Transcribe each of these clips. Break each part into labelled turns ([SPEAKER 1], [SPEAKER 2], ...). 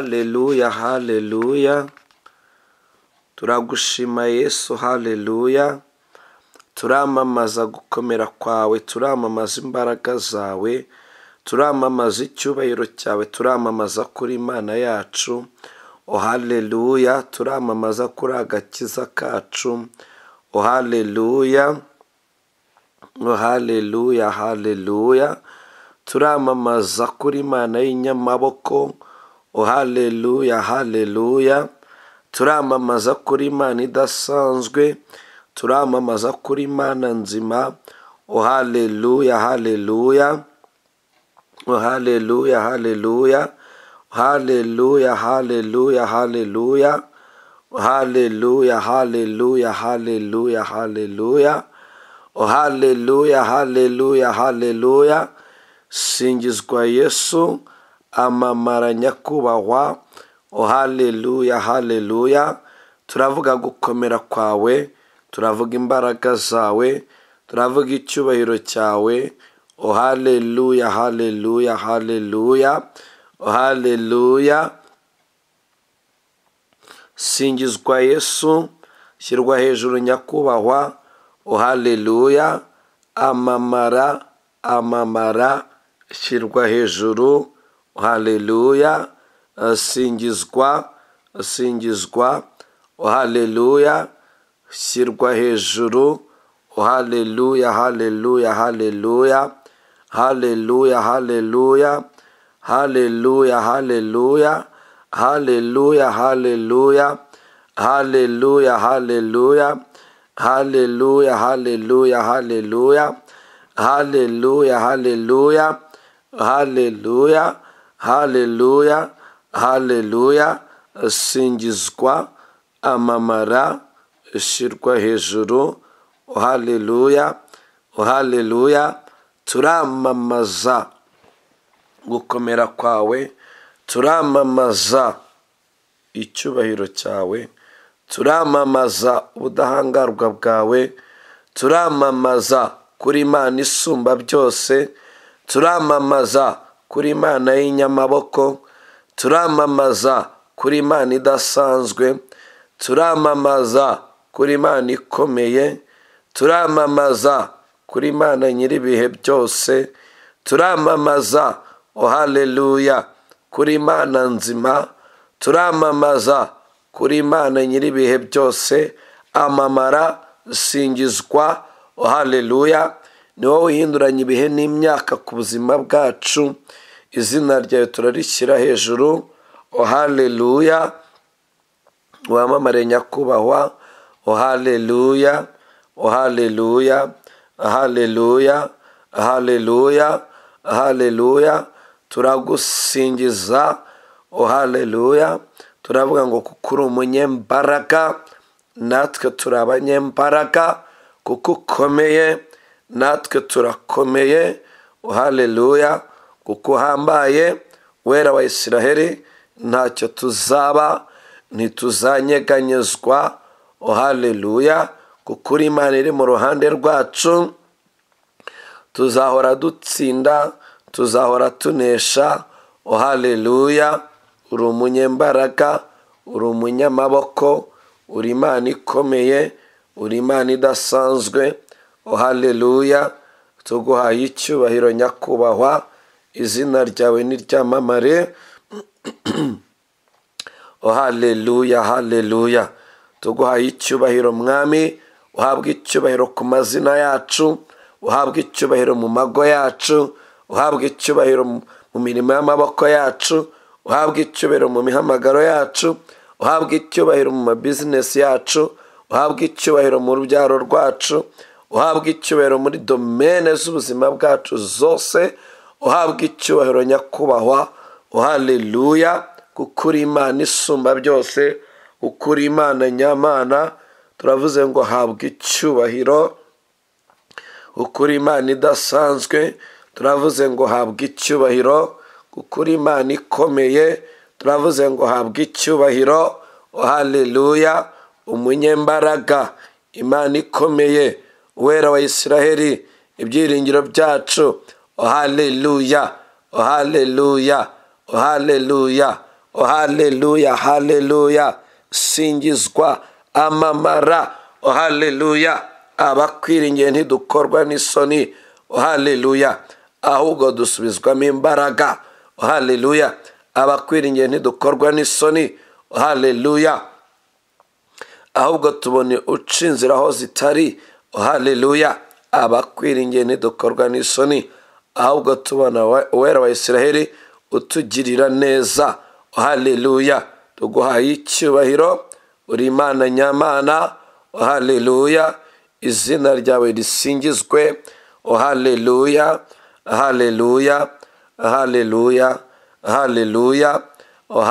[SPEAKER 1] Haleluya, haleluya, turagushima yesu haleluya turamamaza gukomera kwawe turamamaza imbaraga zawe turamamaza icyubahiro cyawe turamamaza kuri imana yacu o haleluya turamamaza kuri agakiza kacu o haleluya o haleluya haleluya turamamaza kuri imana y'inyamaboko o oh, haleluya haleluya turamamaza kuri imana idasanzwe turamamaza kuri imana nzima o oh, haleluya haleluya oh, haleluya haleluya haleluya haleluya haleluya haleluya haleluya haleluya haleluya haleluya haleluya haleluya singizwa yesu amamara nyakubahwa ohaleluya haleluya turavuga gukomera kwawe turavuga imbaraga zawe turavuga icyubahiro cyawe ohaleluya haleluya haleluya ohaleluya oh, singizwa yesu shyirwa hejuru nyakubahwa ohaleluya amamara amamara shyirwa hejuru aleluia, assim diz quá, assim diz o aleluia, circo rejuru, aleluia, aleluia, aleluia, aleluia, aleluia, aleluia, aleluia, aleluia, aleluia, aleluia, aleluia, aleluia, aleluia, aleluia, aleluia, aleluia, aleluia, haleluya haleluya singizwa amamara shyirwa hejuru haleluya haleluya turamamaza gukomera kwawe turamamaza icyubahiro cyawe turamamaza ubudahangarwa bwawe turamamaza kuri imana isumba byose turamamaza kuri imana y'inyamaboko turamamaza kuri imana idasanzwe turamamaza kuri imana ikomeye turamamaza kuri imana nyir'ibihe byose turamamaza ohaleluya oh, kuri imana nzima turamamaza kuri imana nyir'ibihe byose amamara singizwa ohaleluya oh, ni wowe uhinduranya ibihe n'imyaka ku buzima bwacu izina ryawe turarishyira hejuru ohaleluya wamamare nyakubahwa ohaleluya ohaleluya ahaleluya ahaleluya ahaleluya turagusingiza ohaleluya turavuga ngo kuko uri umunyembaraga natwe turi abanyembaraga kuko ukomeye natwe turakomeye oh, haleluya kuko uhambaye wera wa israheli ntacyo tuzaba ntituzanyeganyezwa oh, haleluya kuko uri imana iri mu ruhande rwacu tuzahora dutsinda tuzahora tunesha oh, haleluya uri umunyembaraga uri umunyamaboko uri imana ikomeye uri imana idasanzwe Oh, haleluya tuguhaye icyubahiro nyakubahwa izina ryawe n'iryamamare oh, haleluya haleluya tuguhaye icyubahiro mwami uhabwe icyubahiro ku mazina yacu uhabwe icyubahiro mu mago yacu uhabwe icyubahiro mu mirimo y'amaboko yacu uhabwe icyubahiro mu mihamagaro yacu uhabwe icyubahiro mu mabizinesi yacu uhabwe icyubahiro mu rubyaro rwacu uhabwa icyubahiro muri domene z'ubuzima bwacu zose uhabwa icyubahiro nyakubahwa uhaleluya kuko imana isumba byose kuko imana nyamana turavuze ngo habwa icyubahiro kuko imana idasanzwe turavuze ngo habwa icyubahiro kuko imana ikomeye turavuze ngo habwa icyubahiro haleluya umunyembaraga imana ikomeye uwera wa Israheli ibyiringiro byacu ohaleluya ohaleluya ohaleluya ohaleluya haleluya singizwa amamara ohaleluya abakwiringiye ntidukorwa n'isoni ohaleluya ahubwo dusubizwamo imbaraga ohaleluya abakwiringiye ntidukorwa n'isoni ohaleluya ahubwo tubone uca inziraho zitari Oh, haleluya abakwiringiye ntidukorwa n'isoni ahubwo tubona uwera wa israheli utugirira neza oh, haleluya tuguhaye icyubahiro uri imana nyamana oh, haleluya izina ryawe risingizwe haleluya haleluya haleluya haleluya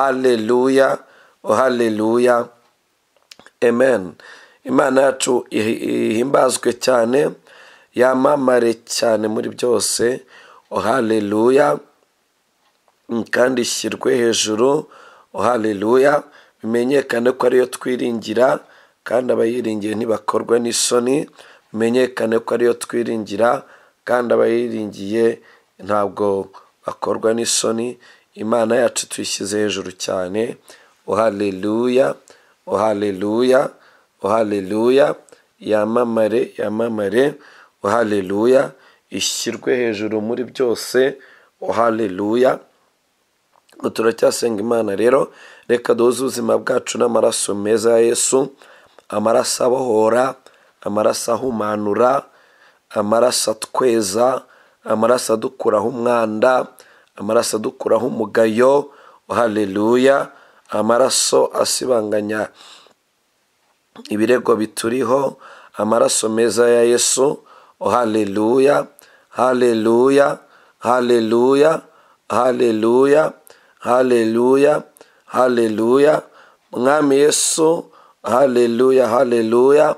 [SPEAKER 1] haleluya haleluya amen imana yacu ihimbazwe cyane yamamare cyane muri byose ohaleluya oh, kandi ishyirwe hejuru ohaleluya oh, bimenyekane ko ariyo twiringira kandi abayiringiye ntibakorwa n'isoni bimenyekane ko ariyo twiringira kandi abayiringiye ntabwo bakorwa n'isoni imana yacu tuyishyize hejuru cyane ohaleluya oh, ohaleluya haleluya yamamare yamamare oh, haleluya ishyirwe hejuru muri byose oh, haleluya turacyasenga imana rero reka duhuze ubuzima bwacu n'amaraso meza ya yesu amaraso abohora amaraso ahumanura amaraso atweza amaraso adukuraho umwanda amaraso adukuraho umugayo oh, haleluya amaraso asibanganya ibirego bituriho amaraso meza ya yesu oh, haleluya haleluya haleluya haleluya haleluya haleluya mwami yesu haleluya haleluya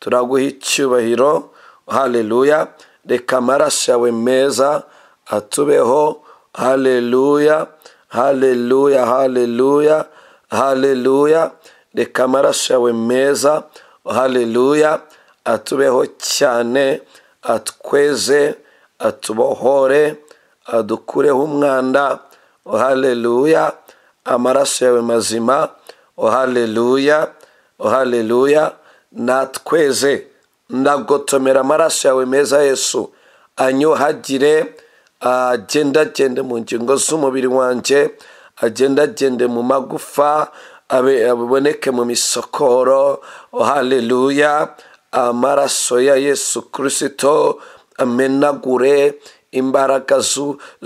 [SPEAKER 1] turaguha icyubahiro haleluya reka amaraso yawe meza atubeho haleluya haleluya haleluya haleluya reka amaraso yawe meza haleluya atubeho cyane atweze atubohore adukureho umwanda haleluya amaraso yawe mazima haleluya haleluya natweze ndagotomera amaraso yawe meza yesu anyuhagire agendagende mu ngingo z'umubiri wanjye agendagende mu magufa aboneke mu misokoro oh, haleluya amaraso ya yesu kirisito amenagure imbaraga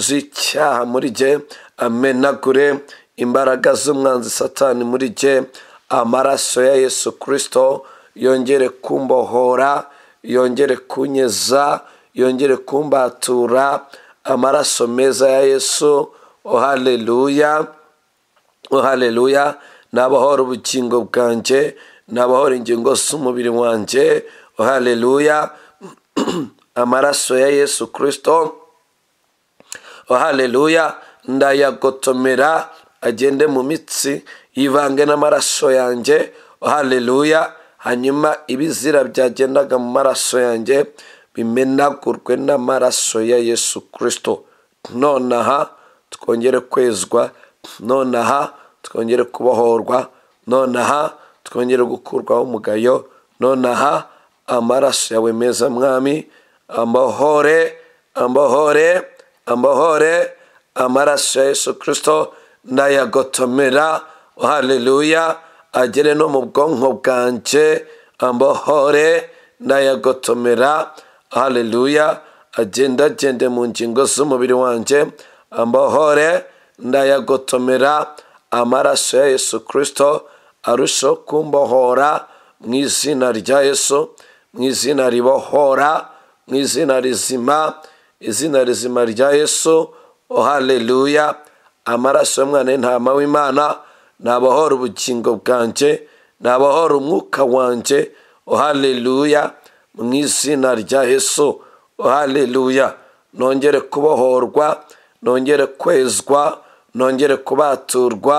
[SPEAKER 1] z'icyaha muri jye amenagure imbaraga z'umwanzi satani muri jye amaraso ya yesu kirisito yongere kumbohora yongere kunyeza yongere kumbatura amaraso meza ya yesu oh haleluya oh, haleluya nabohora ubukingo bwanjye nabohora ingingo z'umubiri wanjye oh, haleluya amaraso ya yesu kirisito oh, haleluya ndayagotomera agende mu mitsi yivange n'amaraso yanjye oh, haleluya hanyuma ibizira byagendaga mu maraso yanjye bimenagurwe n'amaraso ya yesu kirisito nonaha twongere kwezwa nonaha twongere kubohorwa nonaha twongere gukurwaho umugayo nonaha amaraso yawe meza mwami amahore amahore amahore amaraso ya yesu kirisito ndayagotomera haleluya agere no mu bwonko bwanjye ambohore ndayagotomera haleluya agenda agende mu ngingo z'umubiri wanjye ambohore ndayagotomera amaraso ya yesu kirisito arusheho kumbohora mu izina rya yesu mu izina ribohora mu izina rizima izina rizima rya yesu ohaleluya amaraso y'umwana w'intama w'imana nabohora ubugingo bwanjye nabohora umwuka wanjye ohaleluya mu izina rya yesu ohaleluya nongere kubohorwa nongere kwezwa nongere kubaturwa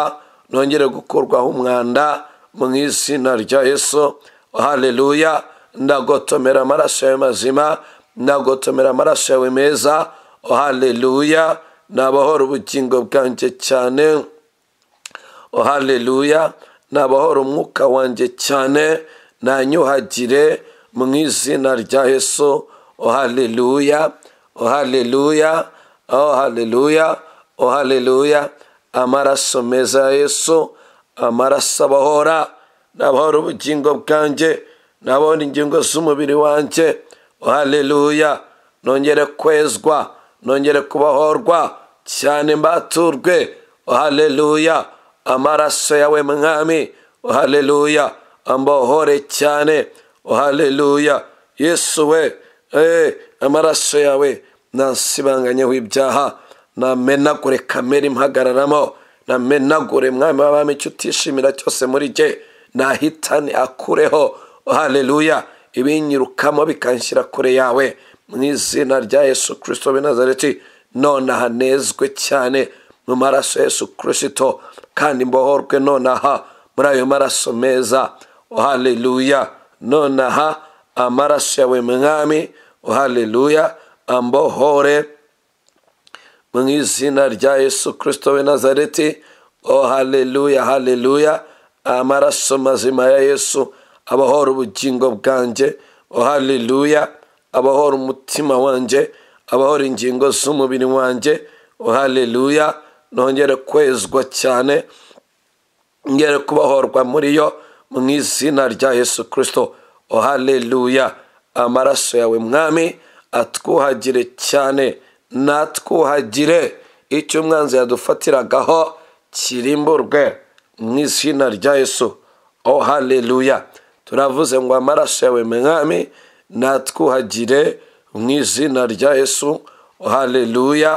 [SPEAKER 1] nongere gukurwaho umwanda mu izina rya yesu haleluya ndagotomera amaraso yawe mazima ndagotomera amaraso yawe meza haleluya nabahora ubugingo bwanjye cyane haleluya nabahora umwuka wanjye cyane nanyuhagire mu izina rya yesu haleluya haleluya haleluya Oh haleluya amaraso meza ya yesu amaraso abahora n'abahora ubugingo bwanjye n'abahora ingingo z'umubiri wanjye o oh, haleluya nongere kwezwa nongere kubahorwa cyane mbaturwe oh haleluya amaraso yawe mwami o oh, haleluya ambohore cyane o oh, haleluya yesu we eh, amaraso yawe nasibanganyeho ibyaha namenagure kamere impagararamo namenagure mwami w'abami icyo utishimira cyose muri jye nahitane akureho oh, haleluya ibinyirukamo bikanshyira kure yawe mu izina rya yesu kirisito b'i nazareti none hanezwe cyane mu maraso yesu kirisito kandi mbohorwe nonaha muri ayo maraso meza oh, haleluya nonaha amaraso yawe mwami oh, haleluya ambohore mu izina rya yesu kirisito we nazareti o haleluya haleluya amaraso mazima ya yesu abahora ubugingo bwanjye o haleluya abahora umutima wanjye abahora ingingo z'umubiri wanjye o haleluya nongere kwezwa cyane ngere kubahorwa muri yo mu izina rya yesu kirisito o haleluya amaraso yawe mwami atwuhagire cyane natwuhagire icyo umwanzi yadufatiragaho kirimburwe mu izina rya yesu oh haleluya turavuze ngo amaraso yawe mwami natwuhagire mu izina rya yesu oh haleluya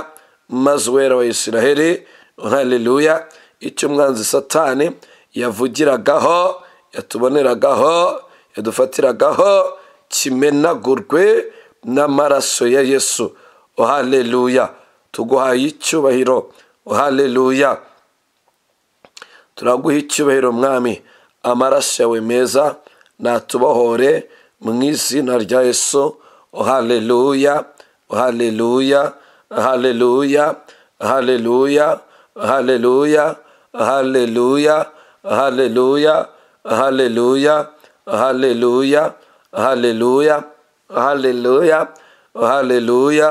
[SPEAKER 1] maze uwera wa Israheli o haleluya icyo umwanzi satani yavugiragaho yatuboneragaho yadufatiragaho kimenagurwe n'amaraso ya yesu haleluya tuguhaye icyubahiro haleluya turaguha icyubahiro mwami amaraso yawe meza natubohore mu izina rya yesu haleluya haleluya haleluya haleluya haleluya haleluya haleluya haleluya haleluya haleluya haleluya haleluya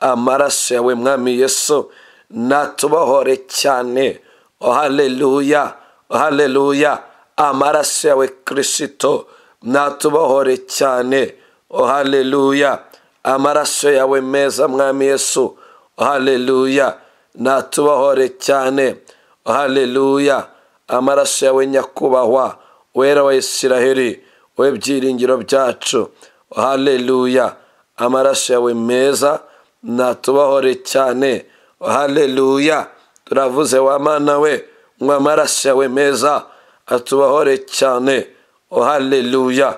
[SPEAKER 1] amaraso yawe mwami yesu natubahore cyane oh, haleluya ohaleluya amaraso yawe kirisito natubahore cyane oh, haleluya amaraso yawe meza mwami yesu oh, haleluya natubahore cyane haleluya amaraso yawe nyakubahwa wera wa isiraheli we byiringiro byacu ohaleluya amaraso yawe meza natubahore cyane haleluya turavuze wa mana we ngo oh, oh, amaraso yawe meza atubahore oh, cyane haleluya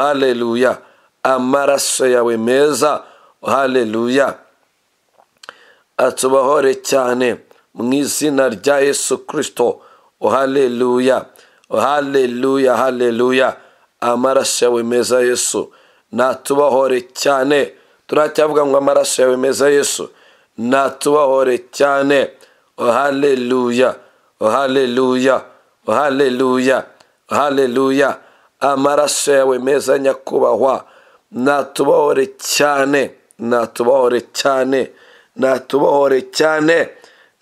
[SPEAKER 1] haleluya amaraso yawe meza haleluya atubahore cyane mu izina rya yesu kirisito haleluya haleluya haleluya amaraso yawe meza yesu natubahore cyane turacyavuga ngo amaraso yawe meza yesu natubahore cyane ohaleluya oh, ohaleluya ohaleluya ohaleluya oh, amaraso yawe meza nyakubahwa natubahore cyane natubahore cyane natubahore cyane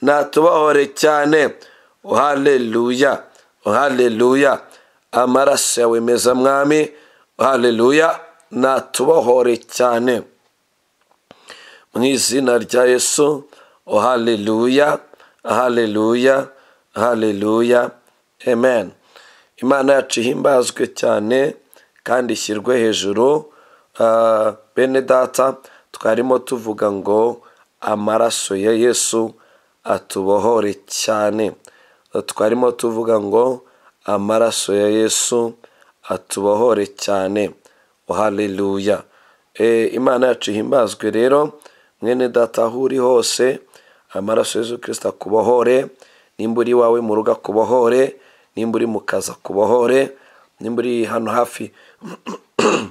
[SPEAKER 1] natubahore cyane ohaleluya oh, ohaleluya amaraso yawe meza mwami ohaleluya natubahore cyane mu izina rya yesu ohaleluya haleluya haleluya amen imana yacu ihimbazwe cyane kandi ishyirwe hejuru ah, bene data twarimo tuvuga ngo amaraso ya yesu atubohore cyane twarimo tuvuga ngo amaraso ya yesu atubohore cyane ohaleluya eh, imana yacu ihimbazwe rero mwene data aho uri hose amaraso y'Yesu kirisita akubohore nimba uri iwawe mu rugo akubohore nimba uri mu kazi akubohore nimba uri hano hafi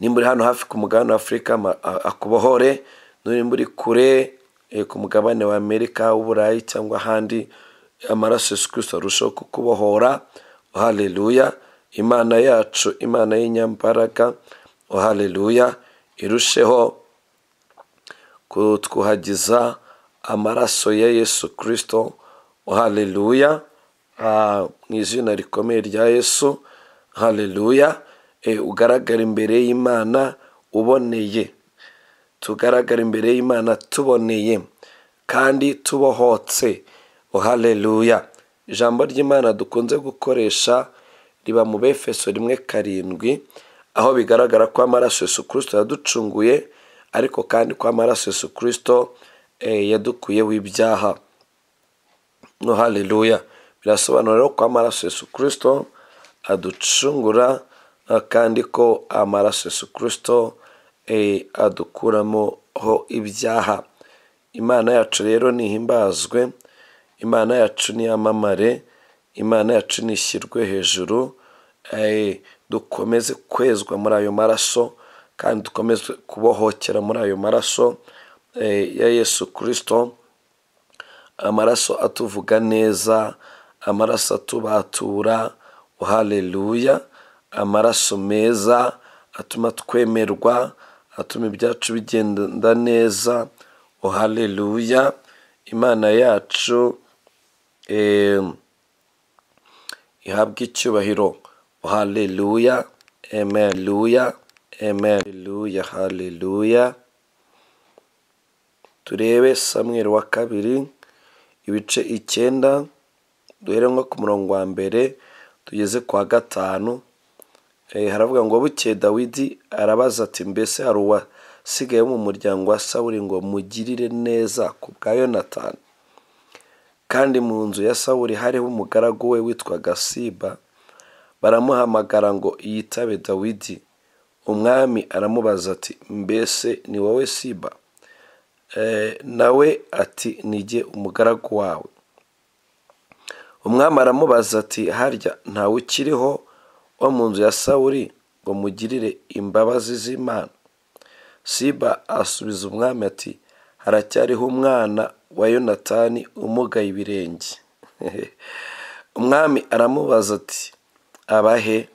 [SPEAKER 1] nimba uri hano hafi ku mugabane wa afurika akubohore nimba uri kure eh, ku mugabane wa amerika w'uburayi cyangwa ahandi amaraso y'Yesu kirisita arushaho kukubohora haleluya imana yacu imana y'inyambaraga haleluya irusheho kutwuhagiza amaraso ya yesu kirisito oh, haleluya ah, mu izina rikomeye rya yesu haleluya eh, ugaragara imbere y'imana uboneye tugaragara imbere y'imana tuboneye kandi tubohotse oh, haleluya ijambo ry'imana dukunze gukoresha riba mu befeso rimwe karindwi aho bigaragara ko amaraso yesu kirisito yaducunguye ariko kandi ko amaraso Yesu kirisito eh, yadukuye w’ibyaha no haleluya birasobanura rero ko amaraso Yesu kirisito aducungura ah, kandi ko amaraso Yesu kirisito eh, adukuramo ho ibyaha imana yacu rero nihimbazwe imana yacu niyamamare imana yacu nishyirwe hejuru eh, dukomeze kwezwa muri ayo maraso kandi dukomeze kubohokera muri ayo maraso eh, ya yesu kirisito amaraso atuvuga neza amaraso atubatura oh, haleluya amaraso meza atuma twemerwa atuma ibyacu bigenda neza oh, haleluya imana yacu ihabwa icyubahiro oh, haleluya emeruya Amen. Haleluya, haleluya. Turebe Samuel wa kabiri ibice icyenda duhere nko ku murongo wa mbere tugeze kwa wa gatanu eh, haravuga ngo bukeye dawidi arabaza ati mbese hari uwasigaye mu muryango wa sawuri ngo mugirire neza ku bwa yonatani kandi mu nzu ya sawuri hariho umugaragu we witwa Gasiba baramuhamagara ngo yitabe dawidi umwami aramubaza ati mbese ni wowe siba eh, nawe ati nijye umugaragu wawe umwami aramubaza ati harya ntawe ukiriho wo mu nzu ya sawuri ngo mugirire imbabazi z'imana siba asubiza umwami ati haracyariho umwana wa yonatani umugaye ibirenge umwami aramubaza ati abahe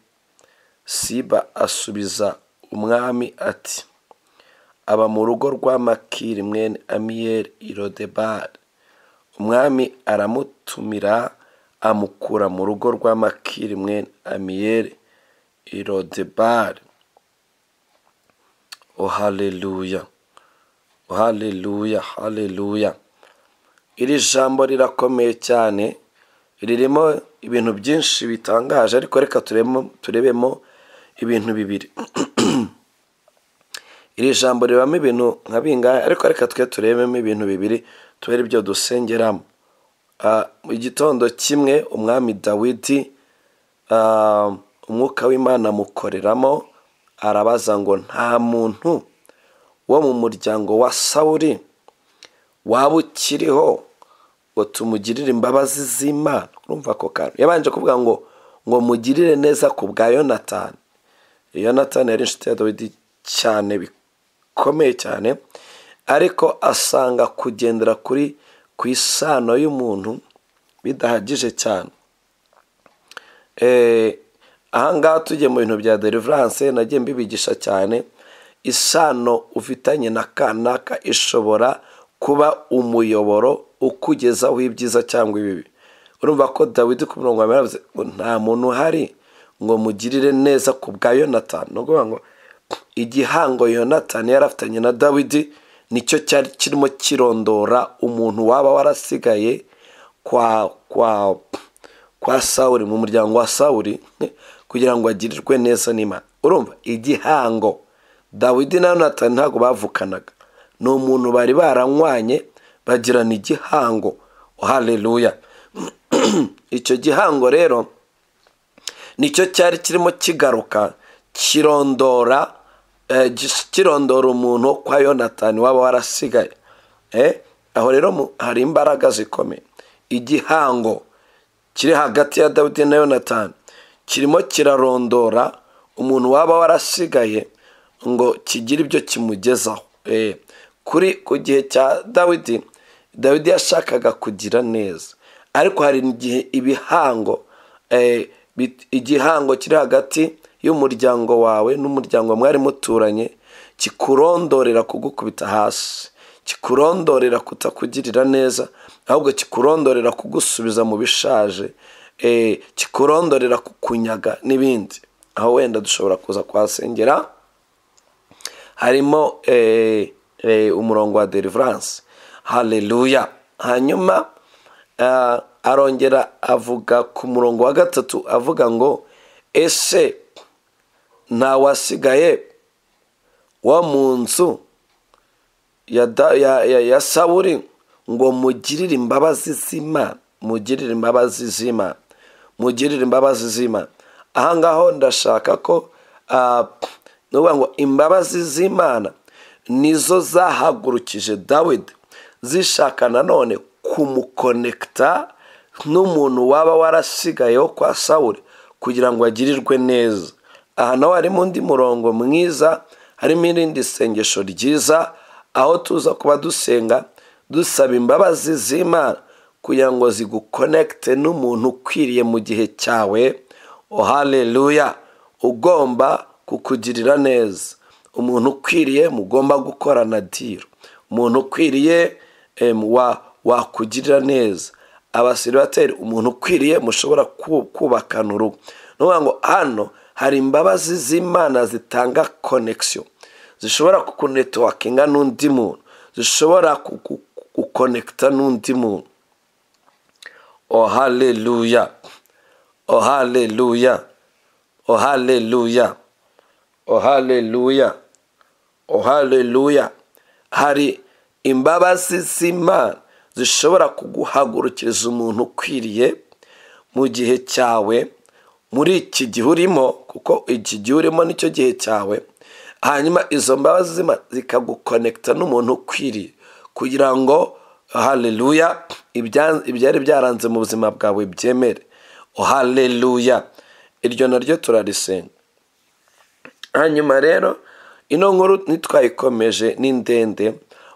[SPEAKER 1] siba asubiza umwami ati aba mu rugo rwa makiri mwene amiyeli irodebari umwami aramutumira amukura mu rugo rwa makiri mwene amiyeli irodebari o haleluya haleluya haleluya iri jambo rirakomeye cyane ririmo ibintu byinshi bitangaje ariko reka turebemo ibintu bibiri iri jambo ribamo ibintu nka bingahe ariko reka twe turebemo ibintu bibiri tubere ibyo dusengeramo mu gitondo kimwe umwami dawidi umwuka w'imana amukoreramo arabaza ngo nta muntu wo mu muryango wa sawuri waba ukiriho ngo tumugirire imbabazi z'imana urumva ako kantu yabanje kuvuga ngo ngo mugirire neza ku bwa yonatani yonatani yari inshuti ya dawidi cyane bikomeye gikomeye cyane ariko asanga kugendera kuri ku isano y'umuntu bidahagije cyane eh, ahangaha tugiye mu bintu bya derivaranse nagiye mbibigisha cyane isano ufitanye na kanaka ishobora kuba umuyoboro ukugezaho ibyiza cyangwa ibibi urumva ko dawidi ku murongo wa mbere nta muntu uhari ngo mugirire neza ku bwa yonatani ni ukuvuga ngo igihango yonatani yari afitanye na dawidi nicyo cyari kirimo kirondora umuntu waba warasigaye kwa kwa kwa sawuri mu muryango wa sawuri eh, kugira ngo agirirwe neza n'imana urumva igihango dawidi na yonatani ntabwo bavukanaga ni umuntu bari baranywanye bagirana igihango oh, haleluya icyo gihango rero nicyo cyari kirimo kigaruka kirondora Eh, kirondora umuntu kwa yonatani waba warasigaye eh, aho rero hari imbaraga zikomeye igihango kiri hagati ya dawidi na yonatani kirimo kirarondora umuntu waba warasigaye ngo kigire ibyo kimugezaho eh, kuri ku gihe cya dawidi dawidi yashakaga kugira neza ariko hari igihe ibihango igihango kiri hagati y'umuryango wawe n'umuryango mwari muturanye kikurondorera kugukubita hasi kikurondorera kutakugirira neza ahubwo kikurondorera kugusubiza mu bishaje eh, kikurondorera kukunyaga n'ibindi aho wenda dushobora kuza kuhasengera harimo eh, eh, umurongo wa deliverance haleluya hanyuma arongera avuga ku murongo wa gatatu avuga ngo ese ntawasigaye wo mu nzu ya sawuri ngo mugirire imbabazi zima mugirire imbabazi zima mugirire imbabazi z'imana ahangaho ndashaka ko ah, ni ngo imbabazi z'imana nizo zahagurukije dawidi zishaka nanone kumukonekita n'umuntu waba warasigayeho kwa sawuri kugira ngo agirirwe neza aha naho harimo undi murongo mwiza harimo irindi sengesho ryiza aho tuza kuba dusenga dusaba imbabazi z'imana kugira ngo zigukonekite n'umuntu ukwiriye mu gihe cyawe ohaleluya ugomba kukugirira neza umuntu ukwiriye mugomba gukorana diro umuntu ukwiriye wakugirira neza abasiribateri umuntu ukwiriye mushobora kubakana urugo ni ukuvuga ngo hano hari imbabazi z'imana zitanga konekisiyo zishobora kukunetiwakinga n'undi muntu zishobora gukonekita n'undi muntu ohaleluya ohaleluya ohaleluya ohaleluya ohaleluya hari imbabazi z'imana zishobora kuguhagurukiriza umuntu ukwiriye mu gihe cyawe muri iki gihe urimo kuko iki gihe urimo nicyo gihe cyawe hanyuma izo mbabazi zikagukonekita n'umuntu ukwiriye kugira ngo haleluya ibyari byaranze mu buzima bwawe byemere haleluya iryo naryo turarisenga hanyuma rero ino nkuru ntitwayikomeje ni ndende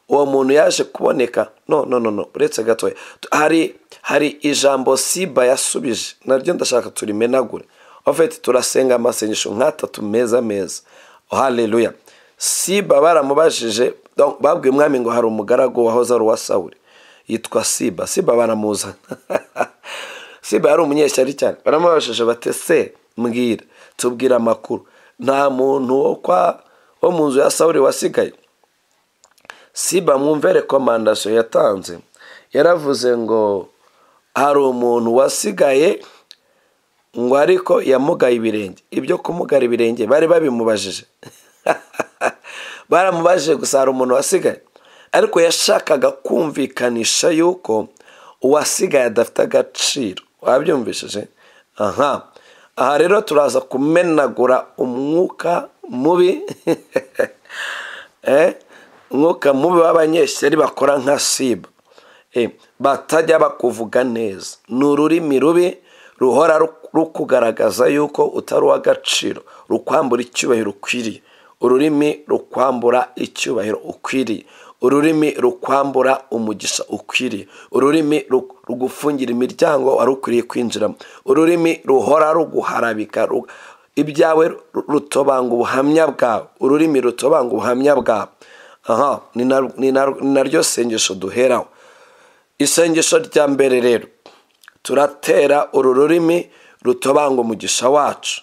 [SPEAKER 1] uwo muntu yaje kuboneka no no no no uretse gato hari hari ijambo siba yasubije naryo ndashaka turimenagure ofeti turasenga amasengesho nk'atatu meza meza oh, haleluya siba baramubajije babwiye umwami ngo hari umugaragu wahoze ari uwa sawuri yitwa siba siba baramuza siba yari umunyeshyari cyane baramubajije se mbwira tubwira amakuru nta muntu wo mu nzu ya sawuri wasigaye siba mwumve rekomandasiyo yatanze yaravuze ngo hari umuntu wasigaye ngo ariko yamugaye ibirenge ibyo kumugara ibirenge bari babimubajije baramubajije gusa hari umuntu wasigaye ariko yashakaga kumvikanisha yuko uwasigaye adafite agaciro wabyumvishije aha aha rero turaza kumenagura umwuka mubi eh? umwuka mubi w'abanyeshuri bakora nka siba eh, batajya bakuvuga neza ni ururimi rubi ruhora rukugaragaza yuko utari uw'agaciro rukwambura icyubahiro ukwiriye ururimi rukwambura icyubahiro ukwiriye ururimi rukwambura umugisha ukwiriye ururimi rugufungira imiryango wari ukwiriye kwinjiramo ururimi ruhora ruguharabika ibyawe rutobanga ubuhamya bwawe ururimi rutobanga ubuhamya bwawe aha ni naryo sengesho duheraho isengesho rya mbere rero turatera uru rurimi rutobanga umugisha wacu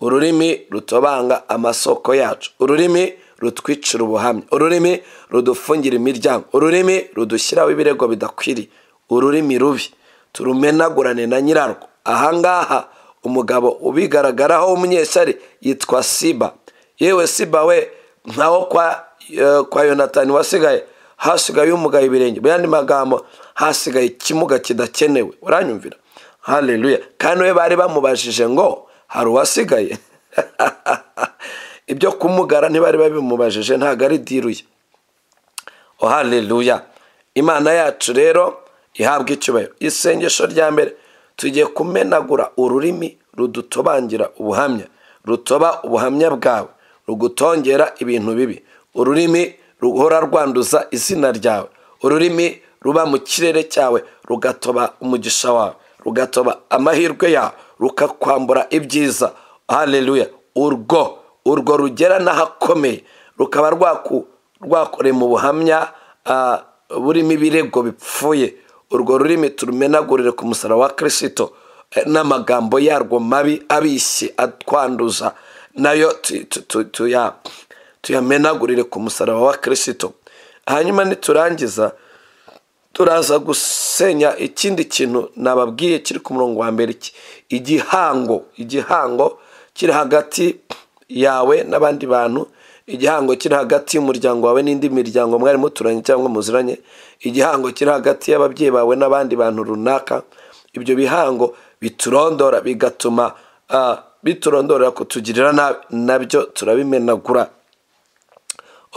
[SPEAKER 1] ururimi rutobanga amasoko yacu ururimi rutwicira ubuhamya ururimi rudufungira imiryango ururimi rudushyiraho ibirego bidakwiriye ururimi rubi turumenagurane na nyirarwo ahangaha umugabo ubigaragaraho w'umunyeshyari yitwa siba yewe siba we ntawo kwa Eh, kwa yonatani wasigaye hasigaye umugaye ibirenge mu yandi magambo hasigaye ikimuga kidakenewe uranyumvira hareruya kandi we bari bamubajije ngo hari uwasigaye ibyo kumugara ntibari babimubajije ntabwo ari diruye oh, hareruya imana yacu rero ihabwa icyubahiro isengesho rya mbere tugiye kumenagura ururimi rudutobangira ubuhamya rutoba ubuhamya bwawe rugutongera ibintu bibi ururimi ruhora rwanduza izina ryawe ururimi ruba mu kirere cyawe rugatoba umugisha wawe rugatoba amahirwe yawe rukakwambura ibyiza hareruya urwo urwo rugera n'ahakomeye rukaba rwakoreye mu buhamya burimo ibirego bipfuye urwo rurimi turumenagurire ku musaraba wa kirisito e, n'amagambo yarwo mabi abishye atwanduza nayo tuyamenagurire ku musaraba wa kirisito hanyuma niturangiza turaza gusenya ikindi kintu nababwiye kiri ku murongo wa mbere iki igihango igihango kiri hagati yawe n'abandi bantu igihango kiri hagati y'umuryango wawe n'indi miryango mwari muturanye cyangwa muziranye igihango kiri hagati y'ababyeyi bawe n'abandi bantu runaka ibyo bihango biturondora bigatuma ah, biturondora kutugirira nabyo turabimenagura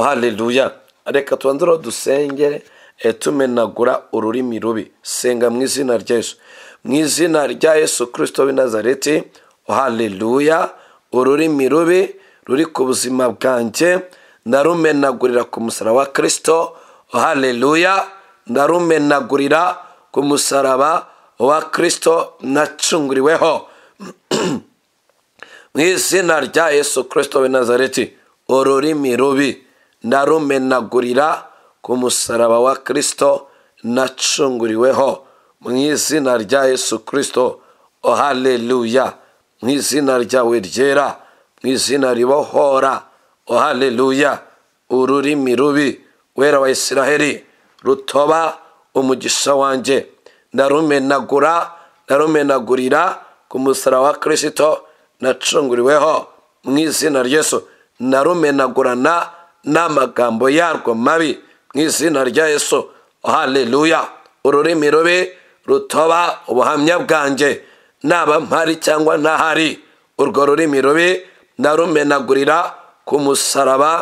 [SPEAKER 1] haleluya reka tubanzeho dusenge eh, tumenagura ururimi rubi senga mu izina rya yesu mu izina rya yesu kirisito w'i nazareti haleluya ururimi rubi ruri ku buzima bwanjye ndarumenagurira ku musaraba wa kirisito haleluya ndarumenagurira ku musaraba wa kirisito nacunguriweho mu izina rya yesu kirisito w'i nazareti ururimi rubi ndarumenagurira ku musaraba wa kirisito nacunguriweho mu izina rya yesu kirisito ohaleluya haleluya mu izina ryawe ryera mu izina ribohora o oh, haleluya ururimi rubi wera wa isiraheli rutoba umugisha wanjye ndarumenagura ndarumenagurira ku musaraba wa kirisito nacunguriweho mu izina ryesu ndarumenagurana n'amagambo yarwo mabi mu izina rya yesu haleluya ururimi rubi rutoba ubuhamya bwanjye naba mpari cyangwa ntahari urwo rurimi rubi narumenagurira ku musaraba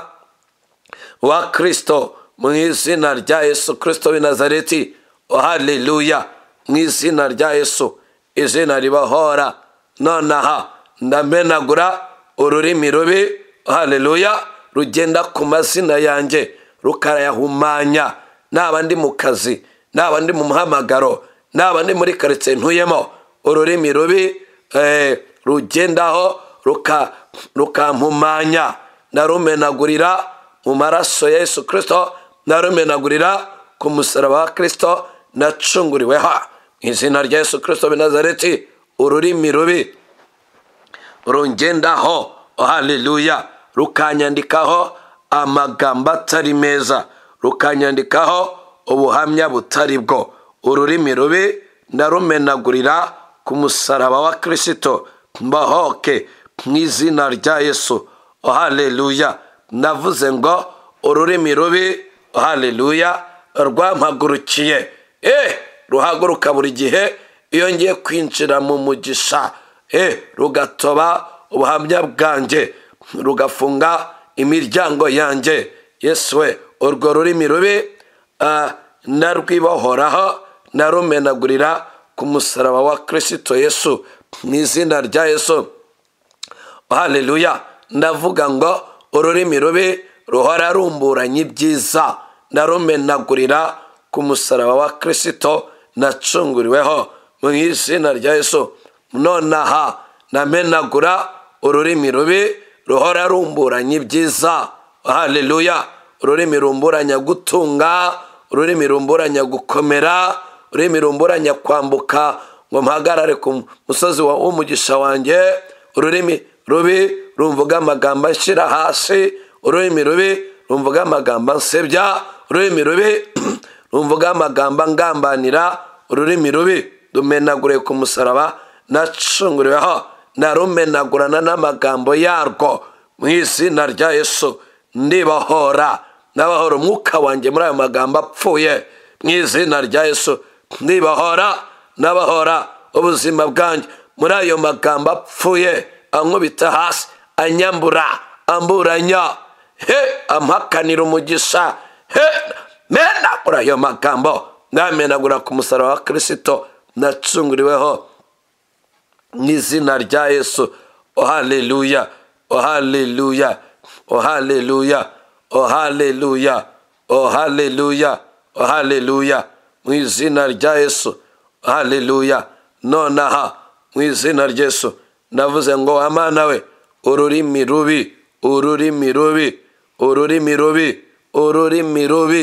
[SPEAKER 1] wa kirisito mu izina rya yesu kirisito w'i nazareti haleluya mu izina rya yesu izina ribahora nonaha ndamenagura ururimi rubi haleluya rugenda ku mazina yanjye rukarayahumanya naba ndi mu kazi naba ndi mu muhamagaro naba ndi muri karitsiye ntuyemo ururimi rubi eh, rugendaho rukampumanya narumenagurira mu maraso ya Yesu kirisito narumenagurira ku musaraba wa kirisito nacunguriweho izina rya Yesu kirisito binazareti ururimi rubi rungendaho oh, haleluya rukanyandikaho amagambo atari meza rukanyandikaho ubuhamya butari bwo ururimi rubi narumenagurira ku musaraba wa kirisito mbahoke mu izina rya yesu oh, haleluya navuze ngo ururimi rubi oh, haleluya rwampagurukiye eee eh, ruhaguruka buri gihe iyo ngiye kwinjira mu mugisha eee eh, rugatoba ubuhamya bwanjye rugafunga imiryango yanjye yesu urwo rurimi rubi narwibohoraho narumenagurira ku musaraba wa kirisito yesu mu izina rya yesu haleluya ndavuga ngo ururimi rubi ruhora rumburanya ibyiza narumenagurira ku musaraba wa kirisito nacunguriweho mu izina rya yesu nonaha namenagura ururimi rubi ruhora rumburanya ibyiza haleluya ururimi rumburanya gutunga ururimi rumburanya gukomera ururimi rumburanya kwambuka ngo mpagarare ku musozi w'umugisha wanjye ururimi rubi rumvuga amagambo ashyira hasi ururimi rubi rumvuga amagambo ansebya ururimi rubi rumvuga amagambo angambanira ururimi rubi dumenagure ku musaraba nacunguriweho Na rumenagurana n'amagambo yarwo mu izina rya yesu ndibahora ndabahora umwuka wanjye muri ayo magambo apfuye mu izina rya yesu ndibahora ndabahora ubuzima bwanjye muri ayo magambo apfuye ankubita hasi anyambura amburanya he ampakanira umugisha he menagura ayo magambo ndamenagura ku musaraba wa kirisito nacunguriweho mu izina rya yesu ohaleluya oh, ohaleluya ohaleluya ohaleluya ohaleluya ohaleluya oh, oh, mu izina rya yesu ohaleluya nonaha mu izina rya yesu ndavuze ngo amana we ururimi rubi ururimi rubi ururimi rubi ururimi rubi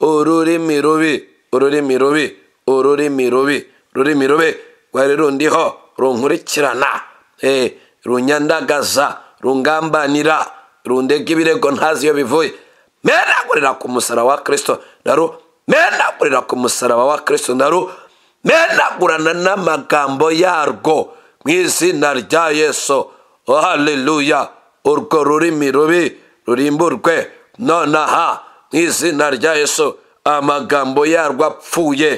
[SPEAKER 1] ururimi rubi ururimi rubi ururimi rubi ururimi rubi rwari rundiho runkurikirana eh, runyandagaza rungambanira rundega ibirego ntazi iyo bivuye menagurira ku musaraba wa kirisito naru menagurira ku musaraba wa kirisito naru menagurana n'amagambo yarwo mu izina rya yesu oh, haleluya urwo rurimi rubi rurimburwe nonaha mu izina rya yesu amagambo yarwo apfuye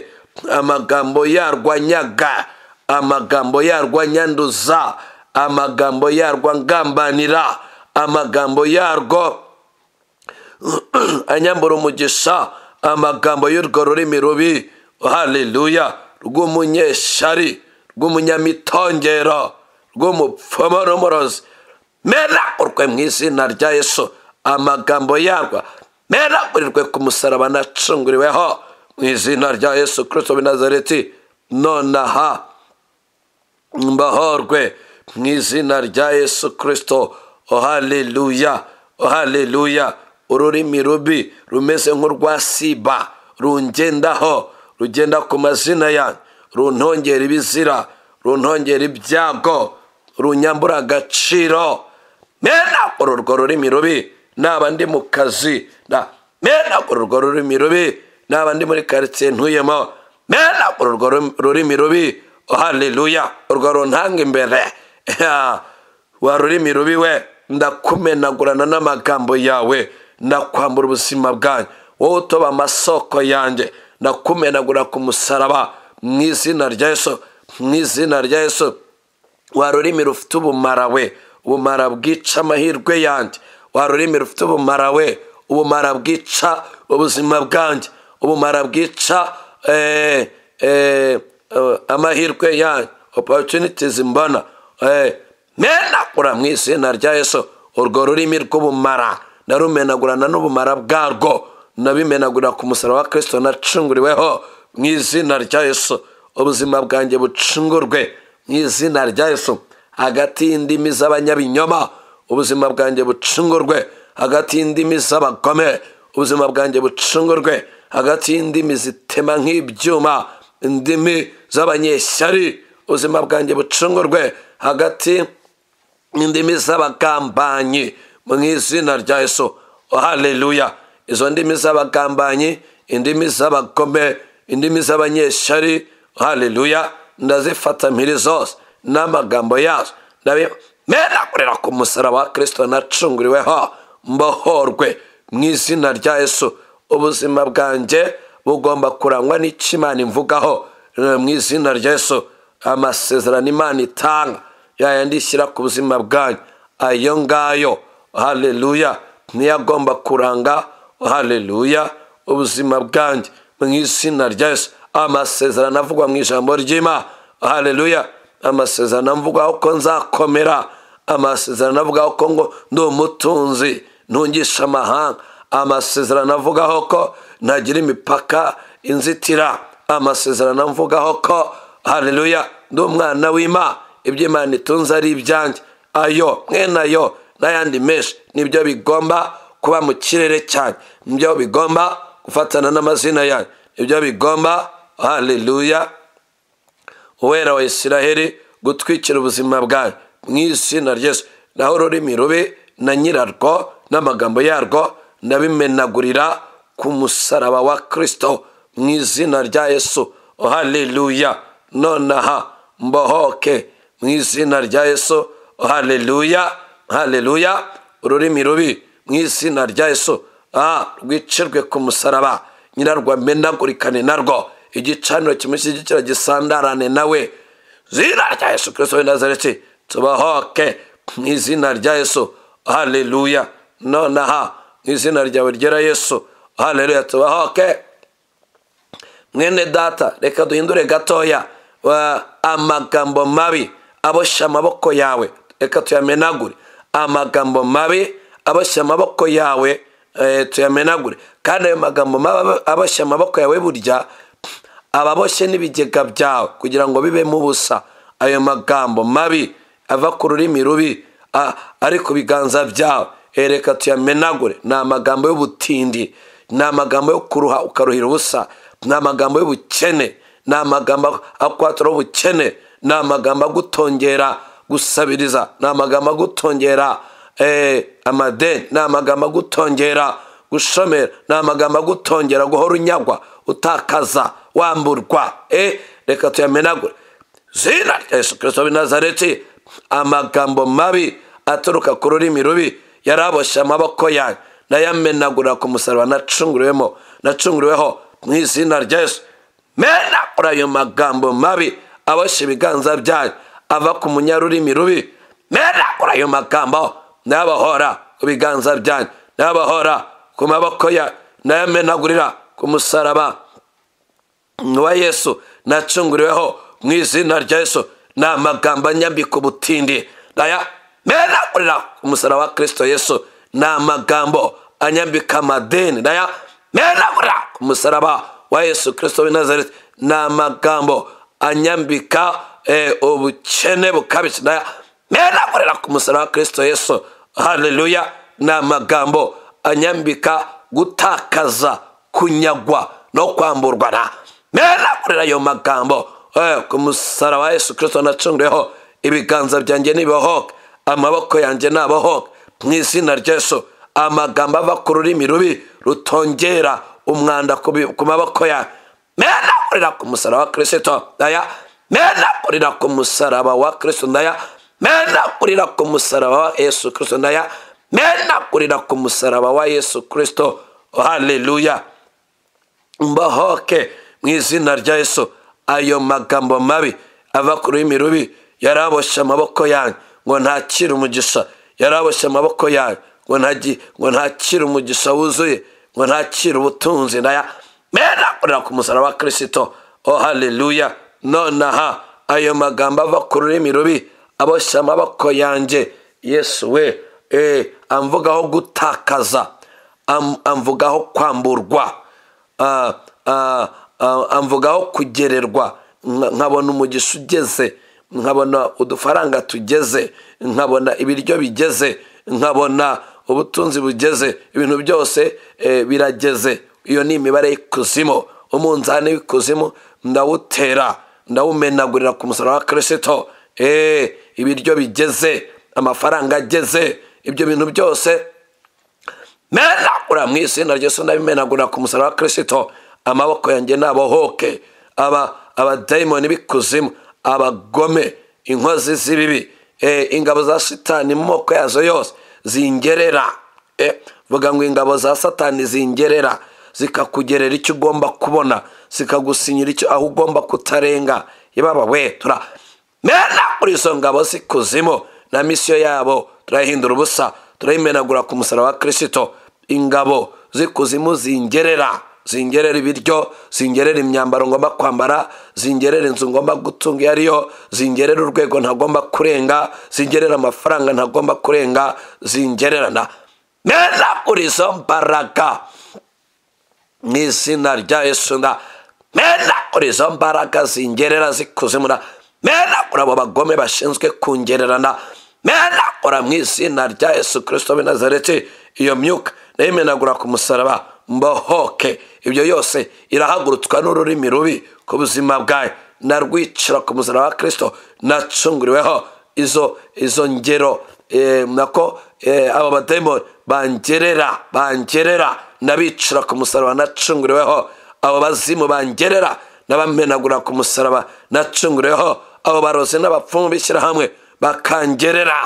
[SPEAKER 1] amagambo yarwo anyaga amagambo yarwo anyanduza amagambo yarwo angambanira amagambo yarwo anyambura umugisha amagambo y'urwo rurimi rubi haleluya rw'umunyeshari rw'umunyamitongero rw'umupfumu n'umurozi mera urwe mu izina rya yesu amagambo yarwo mera urirwe ku musaraba nacunguriweho mu izina rya yesu kirisito binazareti nonaha mbahorwe mu izina rya yesu kirisito ohaleluya ohaleluya ururimi rubi rumeze nk'urwa siba rungendaho rugenda ku mazina ya runtongera ibizira runtongera ibyago runyambura agaciro mena uru rwo rurimi rubi naba ndi mu kazi mena uru rwo rurimi rubi naba ndi muri karitsiye ntuyemo mena uru rwo rurimi rubi haleluya urwo runtange imbere wa rurimi rubi we ndakumenagurana n'amagambo yawe ndakwambura ubuzima bwanjye wowe utoba amasoko yanjye ndakumenagura ku musaraba mu izina rya Yesu mu izina rya Yesu wa rurimi rufite ubumara we ubumara bwica amahirwe yanjye wa rurimi rufite ubumara we ubumara bwica ubuzima bwanjye ubumara bwica eee eh, eee eh, amahirwe yanyu opportunities mbona menagura mu izina rya yesu urwo rurimi rw'ubumara narumenagurana n'ubumara bwarwo nabimenagura ku musaraba wa kirisito nacunguriweho mu izina rya yesu ubuzima bwanjye bucungurwe mu izina rya yesu hagati y'indimi z'abanyabinyoma ubuzima bwanjye bucungurwe hagati y'indimi z'abagome ubuzima bwanjye bucungurwe hagati y'indimi zitema nk'ibyuma indimi z'abanyeshyari ubuzima bwanjye bucungurwe hagati y'indimi z'abagambanyi mu izina rya yesu oh, haleluya izo ndimi z'abagambanyi indimi z’abakome indimi z'abanyeshyari oh, haleluya ndazifata mpiri zose n'amagambo yazo merakorera ku musaraba wa kirisito nacunguriweho mbohorwe mu izina rya yesu ubuzima bwanjye bugomba kurangwa n'ikimana imvugaho Eh, mu izina rya Yesu amasezerano imana itanga yayandi ishyira ku buzima bwanyu ayo ngayo haleluya niyo agomba kuranga haleluya ubuzima bwanjye mu izina rya Yesu amasezerano avugwa mu ijambo ry'ima haleluya amasezerano amvugaho ko nzakomera amasezerano avugaho ko ngo ni umutunzi ntungisha amahanga amasezerano avugaho ko ntagira imipaka inzitira amasezerano mvugaho ko hareruya ndi umwana w'ima ibyo imana itunze ari ibyanjye ayo mwene ayo n'ayandi menshi nibyo bigomba kuba mu kirere cyane nibyo bigomba gufatana n'amazina yanyu nibyo bigomba hareruya uwera wa isiraheli gutwikira ubuzima bwawe mu izina ryose naho ururimi rubi na nyirarwo n'amagambo yarwo ndabimenagurira ku musaraba wa kirisito mu izina rya yesu oh, haleluya nonaha mbohoke mu izina rya yesu oh, haleluya haleluya ururimi rubi mu izina rya yesu aha rwicirwe ku musaraba nyirarwo amenagurikane narwo igicaniro kimushyigikira gisandarane nawe zina rya yesu kirisito w'i nazareti tubahoke mu izina rya yesu oh, haleluya nonaha mu izina ryawe ryera yesu haleluya tubahoke mwene data reka duhindure gatoya amagambo mabi aboshya amaboko yawe reka tuyamenagure amagambo mabi aboshya amaboko yawe eh, tuyamenagure kandi ayo magambo mabi aboshya amaboko yawe burya aba aboshye n'ibigega byawe kugira ngo bibemo ubusa ayo magambo mabi ava ku rurimi rubi ari ku biganza byawe eh, reka tuyamenagure ni amagambo y'ubutindi ni amagambo yo kuruha ukaruhira ubusa ni amagambo y'ubukene ni amagambo akwatura ubukene ni amagambo agutongera gusabiriza ni amagambo agutongera eh, amadeni ni amagambo agutongera gushomera ni amagambo agutongera guhora unyagwa utakaza wamburwa eh, reka tuyamenagure zina rya yesu kirisito w'i nazareti amagambo mabi aturuka ku rurimi rubi yari aboshye amaboko yanyu nayamenagura ku musaraba nacunguriwemo nacunguriweho mu izina rya yesu mena muri ayo magambo mabi aboshye ibiganza byayo ava ku munyarurimi rubi mena muri ayo magambo n'abahora ku biganza byanyu n'abahora ku maboko ya n'ayamenagurira ku musaraba wa yesu nacunguriweho mu izina rya yesu ni amagambo anyambika ubutindi aya menagurira ku musaraba wa kirisito yesu ni amagambo anyambika amadeni naya menagura ku musaraba wa yesu kirisito w'i nazareti ni amagambo anyambika eh, ubukene bukabije naya menagurira ku musaraba wa kirisito yesu haleluya ni amagambo anyambika gutakaza kunyagwa no kwamburwa na menagurira ayo magambo eh, ku musaraba wa yesu kirisito nacunguyeho ibiganza byanjye nibihohoke amaboko yanjye nabohoke mu izina ryesu amagambo ava ku rurimi rubi rutongera umwanda ku maboko ya mena kurira ku musaraba wa kirisito ndaya mena kurira ku musaraba wa kirisito ndaya mena kurira ku musaraba wa yesu kirisito ndaya mena kurira ku musaraba wa yesu kirisito haleluya mbahoke mu izina rya yesu ayo magambo mabi ava ku rurimi rubi yari amaboko yanyu ngo ntakire umugisha yari amaboko yanyu ngo ntakire umugisha wuzuye ngo nakire ubutunzi ndaya mena urera ku musaraba wa kirisito oh haleluya nonaha ayo magambo ava ku rurimi rubi aboshya amaboko yanjye yesu we eh, amvugaho gutakaza amvugaho kwamburwa ah, ah, ah, amvugaho kugererwa nkabona umugisha ugeze nkabona udufaranga tugeze nkabona ibiryo bigeze nkabona ubutunzi bugeze ibintu byose eh, birageze iyo ni imibare y'ikuzimu umunzani w'ikuzimu ndawutera ndawumenagurira ku musaraba wa kirisito eh, ibiryo bigeze amafaranga ageze ibyo bintu byose menagura mu izina ryose ndabimenagurira ku musaraba wa kirisito amaboko yanjye n'abohoke abadayimoni b'ikuzimu abagome inkozi z'ibibi Eh, ingabo za shitani mu moko yazo yose zingerera eh, vuga ngo ingabo za satani zingerera zikakugerera icyo ugomba kubona zikagusinyira icyo aho ugomba kutarenga ibaba we tura mena kuri izo ngabo zikuzimu na misiyo yabo turayihindura ubusa turayimenagura ku musaraba wa kirisito ingabo zikuzimu zingerera zingerera ibiryo zingerera imyambaro ngomba kwambara zingerera inzu ngomba gutunga iyo yo zingerera urwego ntagomba kurenga zingerera amafaranga ntagomba kurenga zingererana mera kuri izo mbaraga mu izina rya yesu nda kuri izo mbaraga zingerera zikuzimura mera kuri abo bagome bashinzwe kungererana mera kora mu izina rya yesu kirisito b'i iyo myuka nayo imenagura ku musaraba mbohoke ibyo yose irahagurutswa n'ururimi rubi ku buzima bwawe narwicira ku muzana wa kirisito nacunguriweho izo izo ngero eh, nako eh, aba bademoni bangerera bangerera nabicira ku musaraba nacunguriweho abo bazimu bangerera n'abamenagura ku musaraba nacunguriweho abo barozi n'abapfumu b'ishyirahamwe bakangerera